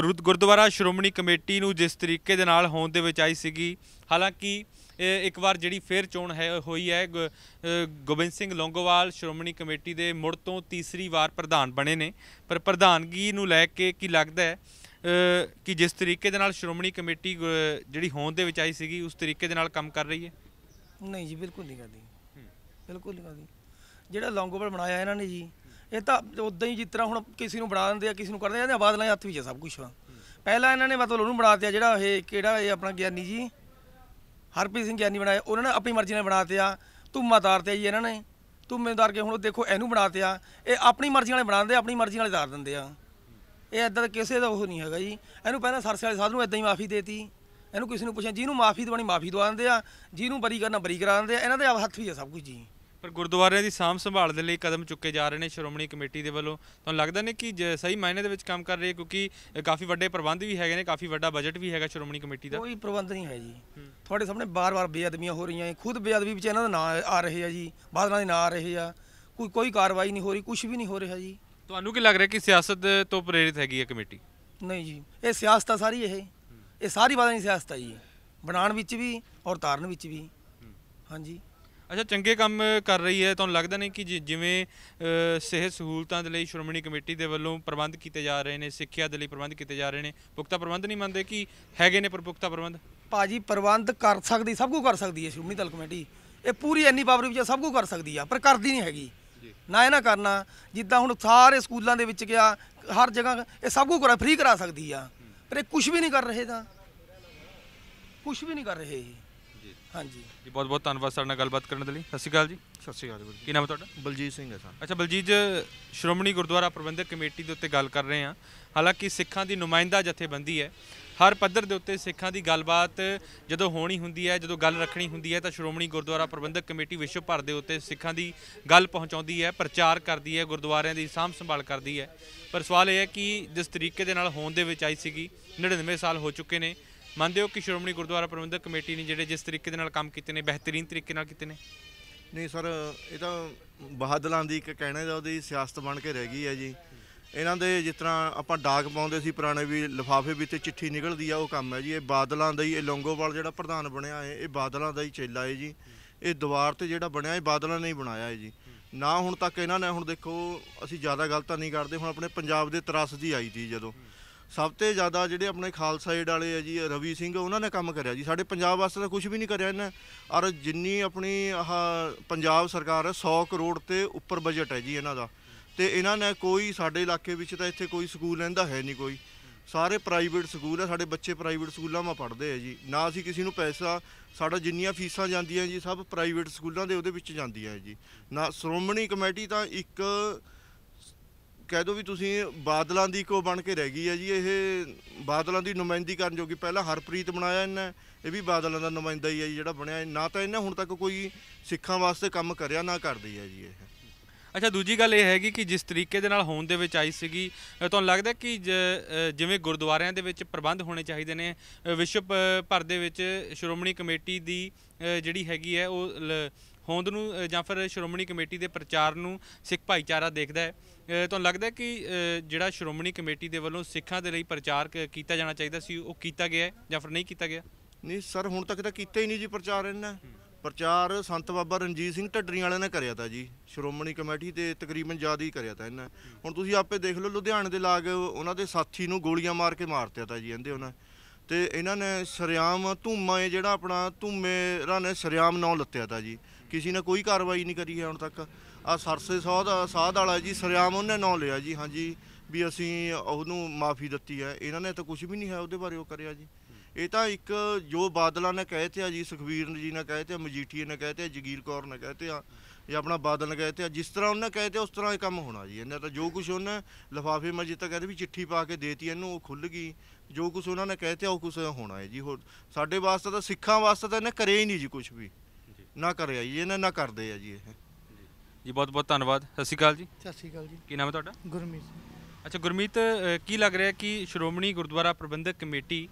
ਗੁਰਦੁਆਰਾ ਸ਼੍ਰੋਮਣੀ ਕਮੇਟੀ ਨੂੰ ਜਿਸ ਤਰੀਕੇ ਦੇ ਨਾਲ ਹੋਂਦ ਦੇ ਵਿੱਚ ਆਈ ਸੀਗੀ ਹਾਲਾਂਕਿ ਇੱਕ ਵਾਰ ਜਿਹੜੀ ਫੇਰ ਚੋਣ ਹੈ ਹੋਈ ਹੈ ਗੋਬਿੰਦ ਸਿੰਘ ਲੌਂਗੋਵਾਲ ਸ਼੍ਰੋਮਣੀ ਕਮੇਟੀ ਦੇ ਮੁੜ ਤੋਂ ਤੀਸਰੀ ਵਾਰ ਪ੍ਰਧਾਨ ਬਣੇ ਨੇ ਪਰ ਪ੍ਰਧਾਨਗੀ ਨੂੰ ਲੈ ਕੇ ਕੀ ਲੱਗਦਾ ਹੈ ਕਿ ਜਿਸ ਤਰੀਕੇ ਦੇ ਨਾਲ ਸ਼੍ਰੋਮਣੀ ਕਮੇਟੀ ਜਿਹੜੀ ਹੋਂਦ ਦੇ ਵਿੱਚ ਆਈ ਸੀਗੀ ਉਸ ਤਰੀਕੇ ਦੇ ਨਾਲ ਕੰਮ ਕਰ ਰਹੀ ਹੈ ਨਹੀਂ ਜੀ ਬਿਲਕੁਲ ਨਹੀਂ ਕਰਦੀ ਬਿਲਕੁਲ ਨਹੀਂ ਕਰਦੀ ਜਿਹੜਾ ਲੌਂਗੋਵਾਲ ਬਣਾਇਆ ਇਹਨਾਂ ਨੇ ਜੀ ਇਹ ਤਾਂ ਉਦਾਂ ਹੀ ਜਿੱਤਰਾ ਹੁਣ ਕਿਸੇ ਨੂੰ ਬਣਾ ਦਿੰਦੇ ਆ ਕਿਸੇ ਨੂੰ ਕਰਦੇ ਆ ਆਵਾਜ਼ ਲਾਏ ਹੱਥ ਵਿੱਚ ਸਭ ਕੁਝ ਪਹਿਲਾਂ ਇਹਨਾਂ ਨੇ ਮਤਲਬ ਉਹਨੂੰ ਬਣਾ ਦਿੱਤਾ ਜਿਹੜਾ ਇਹ ਕਿਹੜਾ ਇਹ ਆਪਣਾ ਗਿਆਨੀ ਜੀ ਹਰਪ੍ਰੀਤ ਸਿੰਘ ਗਿਆਨੀ ਬਣਾਏ ਉਹਨਾਂ ਨੇ ਆਪਣੀ ਮਰਜ਼ੀ ਨਾਲ ਬਣਾਤੇ ਆ ਧੁੰਮਾ ਤਾਰਤੇ ਜੀ ਇਹਨਾਂ ਨੇ ਧੁੰਮੇ ਤਾਰ ਕੇ ਹੁਣ ਦੇਖੋ ਇਹਨੂੰ ਬਣਾਤੇ ਆ ਇਹ ਆਪਣੀ ਮਰਜ਼ੀ ਨਾਲ ਬਣਾਉਂਦੇ ਆਪਣੀ ਮਰਜ਼ੀ ਨਾਲ ਤਾਰ ਦਿੰਦੇ ਆ ਇਹ ਇਦਾਂ ਦਾ ਕਿਸੇ ਦਾ ਉਹ ਨਹੀਂ ਹੈਗਾ ਜੀ ਇਹਨੂੰ ਪਹਿਲਾਂ ਸਰਸੇ ਵਾਲੇ ਸਾਧ ਨੂੰ ਇਦਾਂ ਹੀ ਮਾਫੀ ਦੇਤੀ ਇਹਨੂੰ ਕਿਸੇ ਨੂੰ ਪੁੱਛਿਆ ਜਿਹਨੂੰ ਮਾਫੀ ਦਵਾਣੀ ਮਾਫੀ ਦਵਾ ਦਿੰਦੇ ਆ ਜਿਹਨੂੰ ਬਰੀ ਕਰਨਾ ਬਰੀ ਕਰਾ ਦਿੰਦੇ ਆ ਇਹਨਾਂ ਦੇ ਹੱਥ ਵੀ ਆ ਸਭ ਕੁਝ ਜੀ ਪਰ ਗੁਰਦੁਆਰਿਆਂ ਦੀ ਸਾਂਭ ਸੰਭਾਲ ਦੇ ਲਈ ਕਦਮ ਚੁੱਕੇ ਜਾ ਰਹੇ ਨੇ ਸ਼੍ਰੋਮਣੀ ਕਮੇਟੀ ਦੇ ਵੱਲੋਂ ਤੁਹਾਨੂੰ ਲੱਗਦਾ ਨਹੀਂ ਕਿ ਸਹੀ ਮਾਇਨੇ ਦੇ ਵਿੱਚ ਕੰਮ ਕਰ ਰਹੀ ਹੈ ਕਿਉਂਕਿ ਕਾਫੀ ਵੱਡੇ ਪ੍ਰਬੰਧ ਵੀ ਹੈਗੇ ਨੇ ਕਾਫੀ ਵੱਡਾ ਬਜਟ ਵੀ ਹੈਗਾ ਸ਼੍ਰੋਮਣੀ ਕਮੇਟੀ ਦਾ ਕੋਈ ਪ੍ਰਬੰਧ ਨਹੀਂ ਹੈ ਜੀ ਤੁਹਾਡੇ ਸਾਹਮਣੇ ਬਾਰ-ਬਾਰ ਬੇਅਦਬੀਆਂ ਹੋ ਰਹੀਆਂ ਨੇ ਖੁਦ ਬੇਅਦਬੀ ਵਿੱਚ ਇਹਨਾਂ ਦਾ ਨਾਂ ਆ ਰਹੇ ਆ ਜੀ ਬਾਦਲਾਂ ਦੇ ਨਾਂ ਆ ਰਹੇ ਆ ਕੋਈ ਕੋਈ ਕਾਰਵਾਈ ਨਹੀਂ ਹੋ ਰਹੀ ਕੁਝ ਵੀ ਨਹੀਂ ਹੋ ਰਿਹਾ ਜੀ ਤੁਹਾਨੂੰ ਕੀ ਲੱਗ ਰਿਹਾ ਕਿ ਸਿਆਸਤ ਤੋਂ ਪ੍ਰੇਰਿਤ ਹੈਗੀ ਹੈ ਕਮੇਟੀ ਨਹੀਂ ਜੀ ਇਹ ਸਿਆਸਤ ਆ ਸਾਰੀ ਇਹ ਇਹ ਸਾਰੀ ਬਾਦਲਾਂ ਦੀ ਸਿਆਸਤ ਆ ਜੀ ਬਣਾਉਣ ਵਿੱਚ ਵੀ ਔਰ ਤਾਰਨ ਵਿੱਚ ਵੀ ਹਾਂਜੀ ਅੱਛਾ ਚੰਗੇ ਕੰਮ ਕਰ ਰਹੀ ਹੈ ਤੁਹਾਨੂੰ ਲੱਗਦਾ ਨਹੀਂ ਕਿ ਜਿਵੇਂ ਸਿਹਤ ਸਹੂਲਤਾਂ ਦੇ ਲਈ ਸ਼੍ਰੋਮਣੀ ਕਮੇਟੀ ਦੇ ਵੱਲੋਂ ਪ੍ਰਬੰਧ ਕੀਤੇ ਜਾ ਰਹੇ ਨੇ ਸਿੱਖਿਆ ਦੇ ਲਈ ਪ੍ਰਬੰਧ ਕੀਤੇ ਜਾ ਰਹੇ ਨੇ ਪੁਖਤਾ ਪ੍ਰਬੰਧ ਨਹੀਂ ਮੰਨਦੇ ਕਿ ਹੈਗੇ ਨੇ ਪਰ ਪੁਖਤਾ ਪ੍ਰਬੰਧ ਭਾਜੀ ਪ੍ਰਬੰਧ ਕਰ ਸਕਦੀ ਸਭ ਕੁਝ ਕਰ ਸਕਦੀ ਹੈ ਸ਼੍ਰੋਮਣੀ ਦਲ ਕਮੇਟੀ ਇਹ ਪੂਰੀ ਇੰਨੀ ਪਾਵਰ ਵਿੱਚ ਸਭ ਕੁਝ ਕਰ ਸਕਦੀ ਆ ਪਰ ਕਰਦੀ ਨਹੀਂ ਹੈਗੀ ਨਾ ਇਹ ਨਾ ਕਰਨਾ ਜਿੱਦਾਂ ਹੁਣ ਸਾਰੇ ਸਕੂਲਾਂ ਦੇ ਵਿੱਚ ਗਿਆ ਹਰ ਜਗ੍ਹਾ ਇਹ ਸਭ ਕੁਝ ਫ੍ਰੀ ਕਰਾ ਸਕਦੀ ਆ ਪਰ ਇਹ ਕੁਝ ਵੀ ਨਹੀਂ ਕਰ ਰਹੇ ਤਾਂ ਕੁਝ ਵੀ ਨਹੀਂ ਕਰ ਰਹੇ ਇਹ ਹਾਂਜੀ ਜੀ ਬਹੁਤ ਬਹੁਤ ਧੰਨਵਾਦ ਸਾਡੇ ਨਾਲ ਗੱਲਬਾਤ ਕਰਨ ਦੇ ਲਈ ਸਤਿ ਸ਼੍ਰੀ ਅਕਾਲ ਜੀ ਸਤਿ ਸ਼੍ਰੀ ਅਕਾਲ ਜੀ ਕੀ ਨਾਮ ਹੈ ਤੁਹਾਡਾ ਬਲਜੀਤ ਸਿੰਘ ਹੈ ਸਰ ਅੱਛਾ ਬਲਜੀਤ ਸ਼੍ਰੋਮਣੀ ਗੁਰਦੁਆਰਾ ਪ੍ਰਬੰਧਕ ਕਮੇਟੀ ਦੇ ਉੱਤੇ ਗੱਲ ਕਰ ਰਹੇ ਹਾਂ ਹਾਲਾਂਕਿ ਸਿੱਖਾਂ ਦੀ ਨੁਮਾਇੰਦਾ ਜਥੇਬੰਦੀ ਹੈ ਹਰ ਪੱਧਰ ਦੇ ਉੱਤੇ ਸਿੱਖਾਂ ਦੀ ਗੱਲਬਾਤ ਜਦੋਂ ਹੋਣੀ ਹੁੰਦੀ ਹੈ ਜਦੋਂ ਗੱਲ ਰੱਖਣੀ ਹੁੰਦੀ ਹੈ ਤਾਂ ਸ਼੍ਰੋਮਣੀ ਗੁਰਦੁਆਰਾ ਪ੍ਰਬੰਧਕ ਕਮੇਟੀ ਵਿਸ਼ਵ ਭਰ ਦੇ ਉੱਤੇ ਸਿੱਖਾਂ ਦੀ ਗੱਲ ਪਹੁੰਚਾਉਂਦੀ ਹੈ ਪ੍ਰਚਾਰ ਕਰਦੀ ਹੈ ਗੁਰਦੁਆਰਿਆਂ ਦੀ ਸਾਂਭ ਸੰਭਾਲ ਕਰਦੀ ਹੈ ਪਰ ਸਵਾਲ ਇਹ ਹੈ ਕਿ ਜਿਸ ਤਰੀਕੇ ਦੇ ਨਾਲ ਹੋਣ ਦੇ ਵਿੱਚ ਆਈ ਸੀਗੀ 99 ਸਾਲ ਹੋ ਚੁੱਕੇ ਨੇ ਮੰਨਦੇ ਹੋ ਕਿ ਸ਼੍ਰੋਮਣੀ ਗੁਰਦੁਆਰਾ ਪ੍ਰਬੰਧਕ ਕਮੇਟੀ ਨੇ ਜਿਹੜੇ ਜਿਸ ਤਰੀਕੇ ਦੇ ਨਾਲ ਕੰਮ ਕੀਤੇ ਨੇ ਬਿਹਤਰੀਨ ਤਰੀਕੇ ਨਾਲ ਕੀਤੇ ਨੇ ਨਹੀਂ ਸਰ ਇਹ ਤਾਂ ਬਹਾਦਲਾਂ ਦੀ ਇੱਕ ਕਹਿਣਾ ਜਾਂ ਉਹਦੀ ਸਿਆਸਤ ਬਣ ਕੇ ਰਹਿ ਗਈ ਹੈ ਜੀ ਇਹਨਾਂ ਦੇ ਜਿਸ ਤਰ੍ਹਾਂ ਆਪਾਂ ਡਾਕ ਪਾਉਂਦੇ ਸੀ ਪੁਰਾਣੇ ਵੀ ਲਫਾਫੇ ਵਿੱਚ ਚਿੱਠੀ ਨਿਕਲਦੀ ਆ ਉਹ ਕੰਮ ਹੈ ਜੀ ਇਹ ਬਾਦਲਾਂ ਦਾ ਹੀ ਇਹ ਲੋਂਗੋਵਾਲ ਜਿਹੜਾ ਪ੍ਰਧਾਨ ਬਣਿਆ ਹੈ ਇਹ ਬਾਦਲਾਂ ਦਾ ਹੀ ਚੇਲਾ ਹੈ ਜੀ ਇਹ ਦੀਵਾਰ ਤੇ ਜਿਹੜਾ ਬਣਿਆ ਇਹ ਬਾਦਲਾਂ ਨੇ ਹੀ ਬਣਾਇਆ ਹੈ ਜੀ ਨਾ ਹੁਣ ਤੱਕ ਇਹਨਾਂ ਨੇ ਹੁਣ ਦੇਖੋ ਅਸੀਂ ਜ਼ਿਆਦਾ ਗਲਤਾਂ ਨਹੀਂ ਕਰਦੇ ਹੁਣ ਆਪਣੇ ਪੰਜਾਬ ਦੇ ਤਰਾਸ ਦੀ ਆਈ ਸੀ ਜਦੋਂ ਸਭ ਤੋਂ ਜ਼ਿਆਦਾ ਜਿਹੜੇ ਆਪਣੇ ਖਾਲਸਾ ਏਡ ਵਾਲੇ ਆ ਜੀ ਰਵੀ ਸਿੰਘ ਉਹਨਾਂ ਨੇ ਕੰਮ ਕਰਿਆ ਜੀ ਸਾਡੇ ਪੰਜਾਬ ਵਾਸਤੇ ਤਾਂ ਕੁਝ ਵੀ ਨਹੀਂ ਕਰਿਆ ਇਹਨਾਂ ਔਰ ਜਿੰਨੀ ਆਪਣੀ ਆਹ ਪੰਜਾਬ ਸਰਕਾਰ 100 ਕਰੋੜ ਤੇ ਉੱਪਰ ਬਜਟ ਹੈ ਜੀ ਇਹਨਾਂ ਦਾ ਤੇ ਇਹਨਾਂ ਨੇ ਕੋਈ ਸਾਡੇ ਇਲਾਕੇ ਵਿੱਚ ਤਾਂ ਇੱਥੇ ਕੋਈ ਸਕੂਲ ਲੈਂਦਾ ਹੈ ਨਹੀਂ ਕੋਈ ਸਾਰੇ ਪ੍ਰਾਈਵੇਟ ਸਕੂਲ ਆ ਸਾਡੇ ਬੱਚੇ ਪ੍ਰਾਈਵੇਟ ਸਕੂਲਾਂ 'ਮਾ ਪੜ੍ਹਦੇ ਆ ਜੀ ਨਾ ਅਸੀਂ ਕਿਸੇ ਨੂੰ ਪੈਸਾ ਸਾਡਾ ਜਿੰਨੀਆਂ ਫੀਸਾਂ ਜਾਂਦੀਆਂ ਜੀ ਸਭ ਪ੍ਰਾਈਵੇਟ ਸਕੂਲਾਂ ਦੇ ਉਹਦੇ ਵਿੱਚ ਜਾਂਦੀਆਂ ਜੀ ਨਾ ਸ਼੍ਰੋਮਣੀ ਕਮੇਟੀ ਤਾਂ ਇੱਕ ਕਹਿ ਦੋ ਵੀ ਤੁਸੀਂ ਬਾਦਲਾਂ ਦੀ ਕੋ ਬਣ ਕੇ ਰਹਿ ਗਈ ਹੈ ਜੀ ਇਹ ਬਾਦਲਾਂ ਦੀ ਨੁਮਾਇੰਦੀ ਕਰਨ ਜੋਗੀ ਪਹਿਲਾਂ ਹਰਪ੍ਰੀਤ ਬਣਾਇਆ ਇਹਨਾਂ ਇਹ ਵੀ ਬਾਦਲਾਂ ਦਾ ਨੁਮਾਇੰਦਾ ਹੀ ਹੈ ਜਿਹੜਾ ਬਣਿਆ ਨਾ ਤਾਂ ਇਹਨਾਂ ਹੁਣ ਤੱਕ ਕੋਈ ਸਿੱਖਾਂ ਵਾਸਤੇ ਕੰਮ ਕਰਿਆ ਨਾ ਕਰਦੀ ਹੈ ਜੀ ਇਹ ਅੱਛਾ ਦੂਜੀ ਗੱਲ ਇਹ ਹੈਗੀ ਕਿ ਜਿਸ ਤਰੀਕੇ ਦੇ ਨਾਲ ਹੋਣ ਦੇ ਵਿੱਚ ਆਈ ਸੀਗੀ ਤੁਹਾਨੂੰ ਲੱਗਦਾ ਕਿ ਜਿਵੇਂ ਗੁਰਦੁਆਰਿਆਂ ਦੇ ਵਿੱਚ ਪ੍ਰਬੰਧ ਹੋਣੇ ਚਾਹੀਦੇ ਨੇ ਵਿਸ਼ਵ ਭਰ ਦੇ ਵਿੱਚ ਸ਼੍ਰੋਮਣੀ ਕਮੇਟੀ ਦੀ ਜਿਹੜੀ ਹੈਗੀ ਹੈ ਉਹ ਹੋਂਦ ਨੂੰ ਜਾਂ ਫਿਰ ਸ਼੍ਰੋਮਣੀ ਕਮੇਟੀ ਦੇ ਪ੍ਰਚਾਰ ਨੂੰ ਸਿੱਖ ਭਾਈਚਾਰਾ ਦੇਖਦਾ ਹੈ ਤੁਹਾਨੂੰ ਲੱਗਦਾ ਹੈ ਕਿ ਜਿਹੜਾ ਸ਼੍ਰੋਮਣੀ ਕਮੇਟੀ ਦੇ ਵੱਲੋਂ ਸਿੱਖਾਂ ਦੇ ਲਈ ਪ੍ਰਚਾਰ ਕੀਤਾ ਜਾਣਾ ਚਾਹੀਦਾ ਸੀ ਉਹ ਕੀਤਾ ਗਿਆ ਹੈ ਜਾਂ ਫਿਰ ਨਹੀਂ ਕੀਤਾ ਗਿਆ ਨਹੀਂ ਸਰ ਹੁਣ ਤੱਕ ਤਾਂ ਕੀਤਾ ਹੀ ਨਹੀਂ ਜੀ ਪ੍ਰਚਾਰ ਇਹਨਾਂ ਪ੍ਰਚਾਰ ਸੰਤ ਬਾਬਾ ਰਣਜੀਤ ਸਿੰਘ ਢੱਡਰੀ ਵਾਲਿਆਂ ਨੇ ਕਰਿਆ ਤਾਂ ਜੀ ਸ਼੍ਰੋਮਣੀ ਕਮੇਟੀ ਤੇ ਤਕਰੀਬਨ ਜ਼ਿਆਦਾ ਹੀ ਕਰਿਆ ਤਾਂ ਇਹਨਾਂ ਹੁਣ ਤੁਸੀਂ ਆਪੇ ਦੇਖ ਲਓ ਲੁਧਿਆਣੇ ਦੇ ਲਾਗ ਉਹਨਾਂ ਦੇ ਸਾਥੀ ਨੂੰ ਗੋਲੀਆਂ ਮਾਰ ਕੇ ਮਾਰਤਿਆ ਤਾਂ ਜੀ ਇਹਦੇ ਉਹਨਾਂ ਤੇ ਇਹਨਾਂ ਨੇ ਸਰਿਆਮ ਧੂਮਾ ਜਿਹੜਾ ਆਪਣਾ ਧੂਮੇ ਰਾਂ ਨੇ ਸਰਿਆਮ ਨਾਂ ਲੱਤਿਆ ਤਾਂ ਜੀ ਕਿਸੇ ਨੇ ਕੋਈ ਕਾਰਵਾਈ ਨਹੀਂ ਕਰੀ ਹੈ ਹੁਣ ਤੱਕ ਆ ਸਰਸੇ ਸਾਧ ਸਾਧ ਵਾਲਾ ਜੀ ਸਰਿਆਮ ਉਹਨੇ ਨਾਂ ਲਿਆ ਜੀ ਹਾਂਜੀ ਵੀ ਅਸੀਂ ਉਹਨੂੰ ਮਾਫੀ ਦਿੱਤੀ ਹੈ ਇਹਨਾਂ ਨੇ ਤਾਂ ਕੁਝ ਵੀ ਨਹੀਂ ਹੈ ਉਹਦੇ ਬਾਰੇ ਉਹ ਕਰਿਆ ਜੀ ਇਹ ਤਾਂ ਇੱਕ ਜੋ ਬਾਦਲਾਂ ਨੇ ਕਹੇ ਤੇ ਆ ਜੀ ਸੁਖਵੀਰ ਜੀ ਨੇ ਕਹੇ ਤੇ ਮਜੀਠੀਏ ਨੇ ਕਹੇ ਤੇ ਜਗੀਰ ਕੌਰ ਨੇ ਕਹੇ ਤੇ ਆ ਇਹ ਆਪਣਾ ਬਾਦਲ ਨੇ ਕਹੇ ਤੇ ਜਿਸ ਤਰ੍ਹਾਂ ਉਹਨੇ ਕਹੇ ਤੇ ਉਸ ਤਰ੍ਹਾਂ ਹੀ ਕੰਮ ਹੋਣਾ ਜੀ ਇਹਨਾਂ ਤਾਂ ਜੋ ਕੁਝ ਉਹਨੇ ਲਫਾਫੇ ਮਰਜੀ ਤਾਂ ਕਹਿੰਦੇ ਵੀ ਚਿੱਠੀ ਪਾ ਕੇ ਦੇਤੀ ਇਹਨੂੰ ਉਹ ਖੁੱਲ ਗਈ ਜੋ ਕੁਝ ਉਹਨਾਂ ਨੇ ਕਹੇ ਤੇ ਉਹ ਕੁਝ ਹੋਣਾ ਹੈ ਜੀ ਸਾਡੇ ਵਾਸਤੇ ਤਾਂ ਸਿੱਖਾਂ ਵਾਸਤੇ ਤਾਂ ਇਹਨੇ ਕਰਿਆ ਹੀ ਨਹੀਂ ਜੀ ਕੁਝ ਵੀ ਨਾ ਕਰਿਆ ਜੀ ਇਹਨਾਂ ਨਾ ਕਰਦੇ ਆ ਜੀ ਇਹ ਜੀ ਬਹੁਤ ਬਹੁਤ ਧੰਨਵਾਦ ਸਤਿ ਸ਼੍ਰੀ ਅਕਾਲ ਜੀ ਸਤਿ ਸ਼੍ਰੀ ਅਕਾਲ ਜੀ ਕੀ ਨਾਮ ਹੈ ਤੁਹਾਡਾ ਗੁਰਮੀਤ ਅੱਛਾ ਗੁਰਮੀਤ ਕੀ ਲੱਗ ਰਿਹਾ ਕਿ ਸ਼੍ਰੋਮਣੀ ਗੁਰਦੁਆਰਾ ਪ੍ਰਬੰਧਕ ਕਮੇਟੀ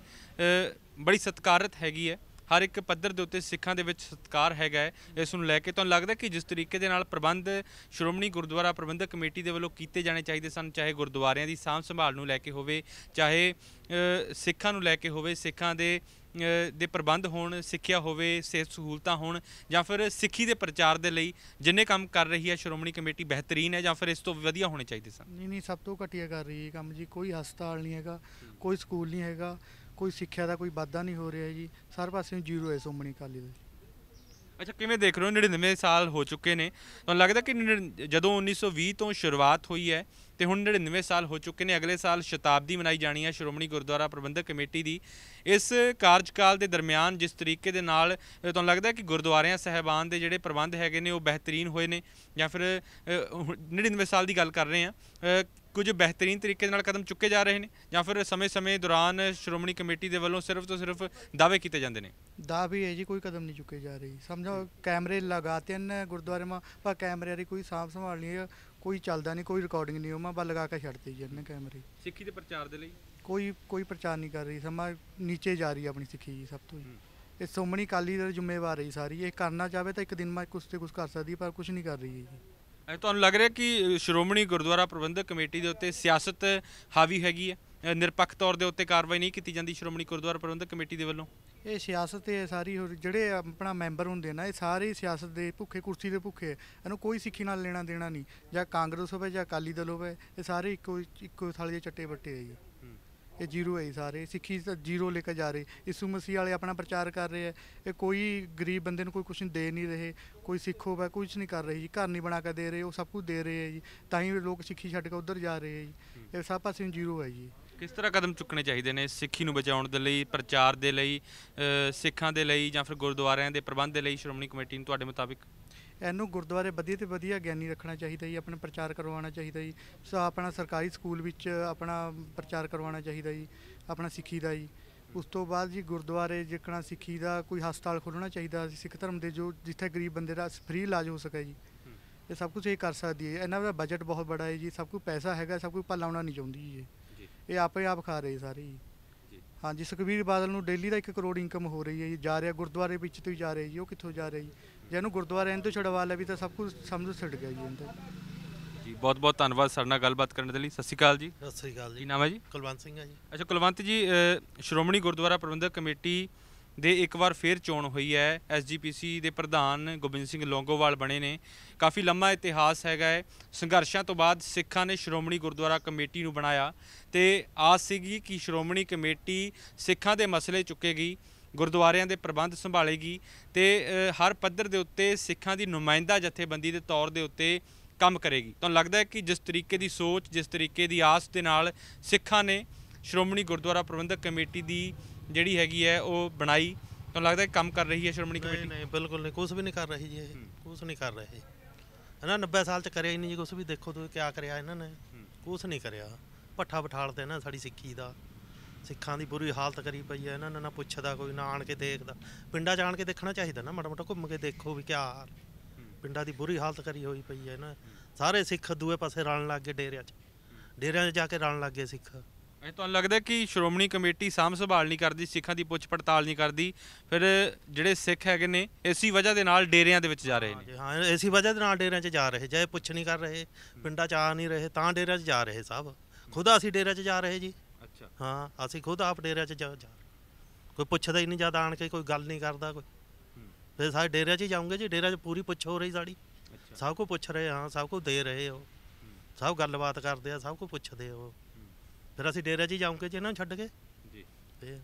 ਬੜੀ ਸਤਕਾਰਤ ਹੈਗੀ ਹੈ ਹਰ ਇੱਕ ਪੱਧਰ ਦੇ ਉੱਤੇ ਸਿੱਖਾਂ ਦੇ ਵਿੱਚ ਸਤਕਾਰ ਹੈਗਾ ਹੈ ਇਸ ਨੂੰ ਲੈ ਕੇ ਤੁਹਾਨੂੰ ਲੱਗਦਾ ਕਿ ਜਿਸ ਤਰੀਕੇ ਦੇ ਨਾਲ ਪ੍ਰਬੰਧ ਸ਼੍ਰੋਮਣੀ ਗੁਰਦੁਆਰਾ ਪ੍ਰਬੰਧਕ ਕਮੇਟੀ ਦੇ ਵੱਲੋਂ ਕੀਤੇ ਜਾਣੇ ਚਾਹੀਦੇ ਸਨ ਚਾਹੇ ਗੁਰਦੁਆਰਿਆਂ ਦੀ ਸਾਂਭ ਸੰਭਾਲ ਨੂੰ ਲੈ ਕੇ ਹੋਵੇ ਚਾਹੇ ਸਿੱਖਾਂ ਨੂੰ ਲੈ ਕੇ ਹੋਵੇ ਸਿੱਖਾਂ ਦੇ ਦੇ ਪ੍ਰਬੰਧ ਹੋਣ ਸਿੱਖਿਆ ਹੋਵੇ ਸਿਹਤ ਸਹੂਲਤਾਂ ਹੋਣ ਜਾਂ ਫਿਰ ਸਿੱਖੀ ਦੇ ਪ੍ਰਚਾਰ ਦੇ ਲਈ ਜਿੰਨੇ ਕੰਮ ਕਰ ਰਹੀ ਹੈ ਸ਼੍ਰੋਮਣੀ ਕਮੇਟੀ ਬਿਹਤਰੀਨ ਹੈ ਜਾਂ ਫਿਰ ਇਸ ਤੋਂ ਵਧੀਆ ਹੋਣੇ ਚਾਹੀਦੇ ਸਨ ਨਹੀਂ ਨਹੀਂ ਸਭ ਤੋਂ ਘਟੀਆ ਕਰ ਰਹੀ ਹੈ ਕੰਮ ਜੀ ਕੋਈ ਹਸਪਤਾਲ ਨਹੀਂ ਹੈਗਾ ਕੋਈ ਸਕੂਲ ਨਹੀਂ ਹੈਗਾ ਕੋਈ ਸਿੱਖਿਆ ਦਾ ਕੋਈ ਵਾਧਾ ਨਹੀਂ ਹੋ ਰਿਹਾ ਜੀ ਸਾਰੇ ਪਾਸੇ ਜ਼ੀਰੋ ਹੈ ਸ਼੍ਰੋਮਣੀ ਅਕਾਲੀ ਦਲ ਅੱਛਾ ਕਿਵੇਂ ਦੇਖ ਰਹੇ ਹੋ 99 ਸਾਲ ਹੋ ਚੁੱਕੇ ਨੇ ਤੁਹਾਨੂੰ ਲੱਗਦਾ ਕਿ ਜਦੋਂ 1920 ਤੋਂ ਸ਼ੁਰੂਆਤ ਹੋਈ ਹੈ ਤੇ ਹੁਣ 99 ਸਾਲ ਹੋ ਚੁੱਕੇ ਨੇ ਅਗਲੇ ਸਾਲ ਸ਼ਤਾਬਦੀ ਮਨਾਈ ਜਾਣੀ ਹੈ ਸ਼੍ਰੋਮਣੀ ਗੁਰਦੁਆਰਾ ਪ੍ਰਬੰਧਕ ਕਮੇਟੀ ਦੀ ਇਸ ਕਾਰਜਕਾਲ ਦੇ ਦਰਮਿਆਨ ਜਿਸ ਤਰੀਕੇ ਦੇ ਨਾਲ ਤੁਹਾਨੂੰ ਲੱਗਦਾ ਕਿ ਗੁਰਦੁਆਰਿਆਂ ਸਹਿਬਾਨ ਦੇ ਜਿਹੜੇ ਪ੍ਰਬੰਧ ਹੈਗੇ ਨੇ ਉਹ ਬਿਹਤਰੀਨ ਹੋਏ ਨੇ ਜਾਂ ਫਿਰ 99 ਸਾਲ ਦੀ ਗੱਲ ਕਰ ਰਹੇ ਆ ਕੁਝ ਬਿਹਤਰੀਨ ਤਰੀਕੇ ਨਾਲ ਕਦਮ ਚੁੱਕੇ ਜਾ ਰਹੇ ਨੇ ਜਾਂ ਫਿਰ ਸਮੇਂ-ਸਮੇਂ ਦੌਰਾਨ ਸ਼੍ਰੋਮਣੀ ਕਮੇਟੀ ਦੇ ਵੱਲੋਂ ਸਿਰਫ ਤੋਂ ਸਿਰਫ ਦਾਅਵੇ ਕੀਤੇ ਜਾਂਦੇ ਨੇ ਦਾਅਵੇ ਹੈ ਜੀ ਕੋਈ ਕਦਮ ਨਹੀਂ ਚੁੱਕੇ ਜਾ ਰਹੇ ਸਮਝੋ ਕੈਮਰੇ ਲਗਾਤੇ ਹਨ ਗੁਰਦੁਆਰੇ ਮਾ ਪਰ ਕੈਮਰੇ ਦੀ ਕੋਈ ਸਾਫ ਸੰਭਾਲ ਨਹੀਂ ਕੋਈ ਚੱਲਦਾ ਨਹੀਂ ਕੋਈ ਰਿਕਾਰਡਿੰਗ ਨਹੀਂ ਉਹਮਾ ਬਾ ਲਗਾ ਕੇ ਛੱਡਦੇ ਜਿੰਨੇ ਕੈਮਰੇ ਸਿੱਖੀ ਦੇ ਪ੍ਰਚਾਰ ਦੇ ਲਈ ਕੋਈ ਕੋਈ ਪ੍ਰਚਾਰ ਨਹੀਂ ਕਰ ਰਹੀ ਸਮਾਂ ਨੀਚੇ ਜਾ ਰਹੀ ਆਪਣੀ ਸਿੱਖੀ ਜੀ ਸਭ ਤੋਂ ਇਹ ਸੋਮਣੀ ਕਾਲੀ ਦਾ ਜ਼ਿੰਮੇਵਾਰ ਹੈ ਸਾਰੀ ਇਹ ਕਰਨਾ ਚਾਹਵੇ ਤਾਂ ਇੱਕ ਦਿਨ ਮੈਂ ਕੁਛ ਤੇ ਕੁਛ ਕਰ ਸਕਦੀ ਪਰ ਕੁਛ ਨਹੀਂ ਕਰ ਰਹੀ ਜੀ ਤੁਹਾਨੂੰ ਲੱਗ ਰਿਹਾ ਕਿ ਸ਼੍ਰੋਮਣੀ ਗੁਰਦੁਆਰਾ ਪ੍ਰਬੰਧਕ ਕਮੇਟੀ ਦੇ ਉੱਤੇ ਸਿਆਸਤ ਹਾਵੀ ਹੈਗੀ ਹੈ ਨਿਰਪੱਖ ਤੌਰ ਦੇ ਉੱਤੇ ਕਾਰਵਾਈ ਨਹੀਂ ਕੀਤੀ ਜਾਂਦੀ ਸ਼੍ਰੋਮਣੀ ਗੁਰਦੁਆਰਾ ਪ੍ਰਬੰਧਕ ਕਮੇਟੀ ਦੇ ਵੱਲੋਂ ਇਹ ਸਿਆਸਤ ਹੈ ਸਾਰੀ ਜਿਹੜੇ ਆਪਣਾ ਮੈਂਬਰ ਹੁੰਦੇ ਨਾ ਇਹ ਸਾਰੇ ਸਿਆਸਤ ਦੇ ਭੁੱਖੇ ਕੁਰਸੀ ਦੇ ਭੁੱਖੇ ਇਹਨੂੰ ਕੋਈ ਸਿੱਖੀ ਨਾਲ ਲੈਣਾ ਦੇਣਾ ਨਹੀਂ ਜਾਂ ਕਾਂਗਰਸ ਹੋਵੇ ਜਾਂ ਅਕਾਲੀ ਦਲ ਹੋਵੇ ਇਹ ਸਾਰੇ ਇੱਕੋ ਇੱਕੋ ਥਾਲੀ ਦੇ ਚੱਟੇ ਬੱਟੇ ਹੈ ਜੀ ਇਹ ਜੀਰੋ ਹੈ ਸਾਰੇ ਸਿੱਖੀ ਤਾਂ ਜੀਰੋ ਲੈ ਕੇ ਜਾ ਰਹੇ ਇਸੂ ਮਸੀਹ ਵਾਲੇ ਆਪਣਾ ਪ੍ਰਚਾਰ ਕਰ ਰਹੇ ਆ ਇਹ ਕੋਈ ਗਰੀਬ ਬੰਦੇ ਨੂੰ ਕੋਈ ਕੁਝ ਦੇ ਨਹੀਂ ਰਹੇ ਕੋਈ ਸਿੱਖੋ ਵਾ ਕੁਝ ਨਹੀਂ ਕਰ ਰਹੇ ਜੀ ਘਰ ਨਹੀਂ ਬਣਾ ਕੇ ਦੇ ਰਹੇ ਉਹ ਸਭ ਕੁਝ ਦੇ ਰਹੇ ਹੈ ਜੀ ਤਾਂ ਹੀ ਲੋਕ ਸਿੱਖੀ ਛੱਡ ਕੇ ਉਧਰ ਜਾ ਰਹੇ ਹੈ ਜੀ ਇਹ ਸਭ ਪਾਸੇ ਜ਼ੀਰੋ ਹੈ ਜੀ ਕਿਸ ਤਰ੍ਹਾਂ ਕਦਮ ਚੁੱਕਣੇ ਚਾਹੀਦੇ ਨੇ ਸਿੱਖੀ ਨੂੰ ਬਚਾਉਣ ਦੇ ਲਈ ਪ੍ਰਚਾਰ ਦੇ ਲਈ ਸਿੱਖਾਂ ਦੇ ਲਈ ਜਾਂ ਫਿਰ ਗੁਰਦੁਆਰਿਆਂ ਦੇ ਪ੍ਰਬੰਧ ਦੇ ਲਈ ਸ਼੍ਰੋਮਣੀ ਕਮੇਟੀ ਨੂੰ ਤੁਹਾਡੇ ਮੁਤਾਬਿਕ ਇਹਨੂੰ ਗੁਰਦੁਆਰੇ ਵਧੀਆ ਤੇ ਵਧੀਆ ਗਿਆਨੀ ਰੱਖਣਾ ਚਾਹੀਦਾ ਜੀ ਆਪਣਾ ਪ੍ਰਚਾਰ ਕਰਵਾਉਣਾ ਚਾਹੀਦਾ ਜੀ ਸੋ ਆਪਣਾ ਸਰਕਾਰੀ ਸਕੂਲ ਵਿੱਚ ਆਪਣਾ ਪ੍ਰਚਾਰ ਕਰਵਾਉਣਾ ਚਾਹੀਦਾ ਜੀ ਆਪਣਾ ਸਿੱਖੀ ਦਾ ਜੀ ਉਸ ਤੋਂ ਬਾਅਦ ਜੀ ਗੁਰਦੁਆਰੇ ਜਿੱਕਣਾ ਸਿੱਖੀ ਦਾ ਕੋਈ ਹਸਪਤਾਲ ਖੋਲਣਾ ਚਾਹੀਦਾ ਸਿੱਖ ਧਰਮ ਦੇ ਜੋ ਜਿੱਥੇ ਗਰੀਬ ਬੰਦੇ ਦਾ ਫ੍ਰੀ ਇਲਾਜ ਹੋ ਸਕੇ ਜੀ ਇਹ ਸਭ ਕੁਝ ਇਹ ਕਰ ਸਕਦੀ ਹੈ ਇਹਨਾਂ ਦਾ ਬਜਟ ਬਹੁਤ ਵੱਡਾ ਹੈ ਜੀ ਸਭ ਕੁਝ ਪੈਸਾ ਹੈਗਾ ਸਭ ਕੁਝ ਭੱਲਾ ਨਹੀਂ ਚਾਹੁੰਦੀ ਜੀ ਇਹ ਆਪੇ ਆਪ ਖਾ ਰਹੀ ਸਾਰੀ ਜੀ ਹਾਂਜੀ ਸੁਖਵੀਰ ਬਾਦਲ ਨੂੰ ਡੇਲੀ ਦਾ 1 ਕਰੋੜ ਇਨਕਮ ਹੋ ਰਹੀ ਹੈ ਜੀ ਜਾ ਰਿਹਾ ਗੁਰਦੁਆਰੇ ਵਿੱਚ ਤੋਂ ਹੀ ਜਾ ਰਿਹਾ ਜੀ ਉਹ ਕਿੱਥੋਂ ਜਾ ਰਿਹਾ ਜੀ ਜਿਹਨੂੰ ਗੁਰਦੁਆਰੇ ਇਹਨਾਂ ਤੋਂ ਛੜਵਾ ਲਿਆ ਵੀ ਤਾਂ ਸਭ ਕੁਝ ਸਮਝ ਸੜ ਗਿਆ ਜੀ ਇਹਨਾਂ ਜੀ ਬਹੁਤ ਬਹੁਤ ਧੰਨਵਾਦ ਸਰ ਨਾਲ ਗੱਲਬਾਤ ਕਰਨ ਦੇ ਲਈ ਸਤਿ ਸ਼੍ਰੀ ਅਕਾਲ ਜੀ ਸਤਿ ਸ਼੍ਰੀ ਅਕਾਲ ਜੀ ਕੀ ਨਾਮ ਹੈ ਜੀ ਕੁਲਵੰਤ ਸਿੰਘ ਹੈ ਜੀ ਅੱਛਾ ਕੁਲਵੰਤ ਜੀ ਸ਼੍ਰੋਮਣੀ ਗੁਰਦੁਆਰਾ ਪ੍ਰਬੰਧਕ ਕਮੇਟੀ ਦੇ ਇੱਕ ਵਾਰ ਫੇਰ ਚੋਣ ਹੋਈ ਹੈ ਐਸਜੀਪੀਸੀ ਦੇ ਪ੍ਰਧਾਨ ਗੋਬਿੰਦ ਸਿੰਘ ਲੋਂਗੋਵਾਲ ਬਣੇ ਨੇ ਕਾਫੀ ਲੰਮਾ ਇਤਿਹਾਸ ਹੈਗਾ ਹੈ ਸੰਘਰਸ਼ਾਂ ਤੋਂ ਬਾਅਦ ਸਿੱਖਾਂ ਨੇ ਸ਼੍ਰੋਮਣੀ ਗੁਰਦੁਆਰਾ ਕਮੇਟੀ ਨੂੰ ਬਣਾਇਆ ਤੇ ਆਸ ਸੀਗੀ ਕਿ ਸ਼੍ਰੋਮਣੀ ਕਮੇਟੀ ਸਿੱਖਾਂ ਦੇ ਮਸਲੇ ਚੁੱਕੇਗੀ ਗੁਰਦੁਆਰਿਆਂ ਦੇ ਪ੍ਰਬੰਧ ਸੰਭਾਲੇਗੀ ਤੇ ਹਰ ਪੱਧਰ ਦੇ ਉੱਤੇ ਸਿੱਖਾਂ ਦੀ ਨੁਮਾਇੰਦਾ ਜਥੇਬੰਦੀ ਦੇ ਤੌਰ ਦੇ ਉੱਤੇ ਕੰਮ ਕਰੇਗੀ ਤੁਹਾਨੂੰ ਲੱਗਦਾ ਹੈ ਕਿ ਜਿਸ ਤਰੀਕੇ ਦੀ ਸੋਚ ਜਿਸ ਤਰੀਕੇ ਦੀ ਆਸ ਦੇ ਨਾਲ ਸਿੱਖਾਂ ਨੇ ਸ਼੍ਰੋਮਣੀ ਗੁਰਦੁਆਰਾ ਪ੍ਰਬੰਧਕ ਕਮੇਟੀ ਦੀ ਜਿਹੜੀ ਹੈਗੀ ਹੈ ਉਹ ਬਣਾਈ ਤੁਹਾਨੂੰ ਲੱਗਦਾ ਹੈ ਕੰਮ ਕਰ ਰਹੀ ਹੈ ਸ਼੍ਰੋਮਣੀ ਕਮੇਟੀ ਨਹੀਂ ਨਹੀਂ ਬਿਲਕੁਲ ਨਹੀਂ ਕੁਝ ਵੀ ਨਹੀਂ ਕਰ ਰਹੀ ਜੀ ਇਹ ਕੁਝ ਨਹੀਂ ਕਰ ਰਹੀ ਹੈ ਨਾ 90 ਸਾਲ ਚ ਕਰਿਆ ਹੀ ਨਹੀਂ ਜੀ ਕੁਝ ਵੀ ਦੇਖੋ ਤੁਸੀਂ ਕੀ ਕਰਿਆ ਇਹਨਾਂ ਨੇ ਕੁਝ ਨਹੀਂ ਕਰਿਆ ਪੱਠਾ ਬਿਠਾਲਦੇ ਨਾ ਸਾਡੀ ਸਿੱਖੀ ਦਾ ਸਿੱਖਾਂ ਦੀ ਬੁਰੀ ਹਾਲਤ ਕਰੀ ਪਈ ਹੈ ਇਹਨਾਂ ਨੂੰ ਨਾ ਪੁੱਛਦਾ ਕੋਈ ਨਾ ਆਣ ਕੇ ਦੇਖਦਾ ਪਿੰਡਾਂ 'ਚ ਆਣ ਕੇ ਦੇਖਣਾ ਚਾਹੀਦਾ ਨਾ ਮਾੜਾ ਮੋਟਾ ਘੁੰਮ ਕੇ ਦੇਖੋ ਵੀ ਕਿਆ ਹਾਲ ਪਿੰਡਾਂ ਦੀ ਬੁਰੀ ਹਾਲਤ ਕਰੀ ਹੋਈ ਪਈ ਹੈ ਨਾ ਸਾਰੇ ਸਿੱਖ ਦੂਏ ਪਾਸੇ ਰਲਣ ਲੱਗ ਗਏ ਡੇਰਿਆਂ 'ਚ ਡੇਰਿਆਂ 'ਚ ਜਾ ਕੇ ਰਲਣ ਲੱਗ ਗਏ ਸਿੱਖ ਇਹ ਤੁਹਾਨੂੰ ਲੱਗਦਾ ਕਿ ਸ਼੍ਰੋਮਣੀ ਕਮੇਟੀ ਸਾਂਭ ਸੰਭਾਲ ਨਹੀਂ ਕਰਦੀ ਸਿੱਖਾਂ ਦੀ ਪੁੱਛ ਪੜਤਾਲ ਨਹੀਂ ਕਰਦੀ ਫਿਰ ਜਿਹੜੇ ਸਿੱਖ ਹੈਗੇ ਨੇ ਇਸੀ ਵਜ੍ਹਾ ਦੇ ਨਾਲ ਡੇਰਿਆਂ ਦੇ ਵਿੱਚ ਜਾ ਰਹੇ ਨੇ ਹਾਂ ਇਸੀ ਵਜ੍ਹਾ ਦੇ ਨਾਲ ਡੇਰਿਆਂ 'ਚ ਜਾ ਰਹੇ ਜੇ ਪੁੱਛ ਨਹੀਂ ਕਰ ਰਹੇ ਪਿੰਡਾਂ 'ਚ ਆ ਨਹੀਂ ਰਹੇ ਤਾਂ ਡੇਰਿਆਂ 'ਚ ਜਾ ਰਹੇ ਸਭ ਖੁਦਾ ਅਸੀਂ ਡੇਰਿਆਂ 'ਚ ਜਾ ਰਹੇ ਜੀ ਅੱਛਾ ਹਾਂ ਅਸੀਂ ਖੁਦ ਆਪ ਡੇਰਿਆਂ 'ਚ ਜਾ ਜਾ ਕੋਈ ਪੁੱਛਦਾ ਹੀ ਨਹੀਂ ਜਦ ਆਣ ਕੇ ਕੋਈ ਗੱਲ ਨਹੀਂ ਕਰਦਾ ਕੋਈ ਫਿਰ ਸਾਰੇ ਡੇਰਿਆਂ 'ਚ ਜਾਉਂਗੇ ਜੀ ਡੇਰਿਆਂ 'ਚ ਪੂਰੀ ਪੁੱਛ ਹੋ ਰਹੀ ਸਾਡੀ ਸਭ ਕੋ ਪੁੱਛ ਰਹੇ ਹਾਂ ਸਭ ਕੋ ਦੇ ਰਹੇ ਹੋ ਸਭ ਗੱਲਬਾਤ ਕਰਦੇ ਆ ਸਭ ਕੋ ਪੁੱਛਦੇ ਹੋ ਫਿਰ ਅਸੀਂ ਡੇਰਿਆਂ 'ਚ ਜਾਉਂਗੇ ਜੀ ਨਾ ਛੱਡ ਕੇ ਜੀ ਤੇ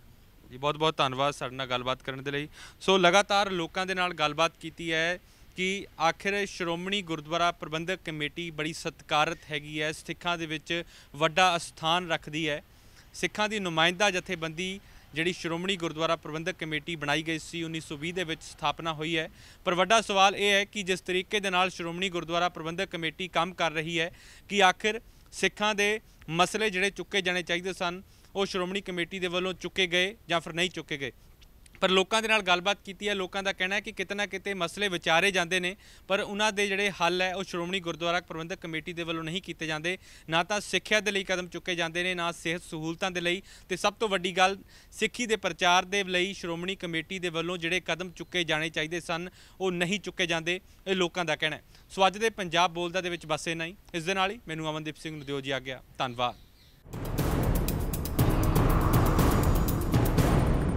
ਜੀ ਬਹੁਤ ਬਹੁਤ ਧੰਨਵਾਦ ਸਾਡੇ ਨਾਲ ਗੱਲਬਾਤ ਕਰਨ ਦੇ ਲਈ ਸੋ ਲਗਾਤਾਰ ਲੋਕਾਂ ਦੇ ਨਾਲ ਗੱਲਬਾਤ ਕੀਤੀ ਹੈ ਕਿ ਆਖਿਰ ਸ਼੍ਰੋਮਣੀ ਗੁਰਦੁਆਰਾ ਪ੍ਰਬੰਧਕ ਕਮੇਟੀ ਬੜੀ ਸਤਿਕਾਰਤ ਹੈਗੀ ਹੈ ਸਿੱਖਾਂ ਦੇ ਵਿੱਚ ਵੱਡਾ ਸਥਾਨ ਰੱਖਦੀ ਹੈ ਸਿੱਖਾਂ ਦੀ ਨੁਮਾਇੰਦਾ ਜਥੇਬੰਦੀ ਜਿਹੜੀ ਸ਼੍ਰੋਮਣੀ ਗੁਰਦੁਆਰਾ ਪ੍ਰਬੰਧਕ ਕਮੇਟੀ ਬਣਾਈ ਗਈ ਸੀ 1920 ਦੇ ਵਿੱਚ ਸਥਾਪਨਾ ਹੋਈ ਹੈ ਪਰ ਵੱਡਾ ਸਵਾਲ ਇਹ ਹੈ ਕਿ ਜਿਸ ਤਰੀਕੇ ਦੇ ਨਾਲ ਸ਼੍ਰੋਮਣੀ ਗੁਰਦੁਆਰਾ ਪ੍ਰਬੰਧਕ ਕਮੇਟੀ ਕੰਮ ਕਰ ਰਹੀ ਹੈ ਕਿ ਆਖਿਰ ਸਿੱਖਾਂ ਦੇ ਮਸਲੇ ਜਿਹੜੇ ਚੁੱਕੇ ਜਾਣੇ ਚਾਹੀਦੇ ਸਨ ਉਹ ਸ਼੍ਰੋਮਣੀ ਕਮੇਟੀ ਦੇ ਵੱਲੋਂ ਚੁੱਕੇ ਗਏ ਜਾਂ ਫਿਰ ਨਹੀਂ ਚੁੱਕੇ ਗਏ ਪਰ ਲੋਕਾਂ ਦੇ ਨਾਲ ਗੱਲਬਾਤ ਕੀਤੀ ਹੈ ਲੋਕਾਂ ਦਾ ਕਹਿਣਾ ਹੈ ਕਿ ਕਿਤਨਾ ਕਿਤੇ ਮਸਲੇ ਵਿਚਾਰੇ ਜਾਂਦੇ ਨੇ ਪਰ ਉਹਨਾਂ ਦੇ ਜਿਹੜੇ ਹੱਲ ਹੈ ਉਹ ਸ਼੍ਰੋਮਣੀ ਗੁਰਦੁਆਰਾ ਪ੍ਰਬੰਧਕ ਕਮੇਟੀ ਦੇ ਵੱਲੋਂ ਨਹੀਂ ਕੀਤੇ ਜਾਂਦੇ ਨਾ ਤਾਂ ਸਿੱਖਿਆ ਦੇ ਲਈ ਕਦਮ ਚੁੱਕੇ ਜਾਂਦੇ ਨੇ ਨਾ ਸਿਹਤ ਸਹੂਲਤਾਂ ਦੇ ਲਈ ਤੇ ਸਭ ਤੋਂ ਵੱਡੀ ਗੱਲ ਸਿੱਖੀ ਦੇ ਪ੍ਰਚਾਰ ਦੇ ਲਈ ਸ਼੍ਰੋਮਣੀ ਕਮੇਟੀ ਦੇ ਵੱਲੋਂ ਜਿਹੜੇ ਕਦਮ ਚੁੱਕੇ ਜਾਣੇ ਚਾਹੀਦੇ ਸਨ ਉਹ ਨਹੀਂ ਚੁੱਕੇ ਜਾਂਦੇ ਇਹ ਲੋਕਾਂ ਦਾ ਕਹਿਣਾ ਹੈ ਸੋ ਅੱਜ ਦੇ ਪੰਜਾਬ ਬੋਲਦਾ ਦੇ ਵਿੱਚ ਬਸ ਇਹ ਨਹੀਂ ਇਸ ਦੇ ਨਾਲ ਹੀ ਮੈਨੂੰ ਅਮਨਦੀਪ ਸਿੰਘ ਨੂੰ ਦਿਓ ਜੀ ਆ ਗਿਆ ਧੰਨਵਾਦ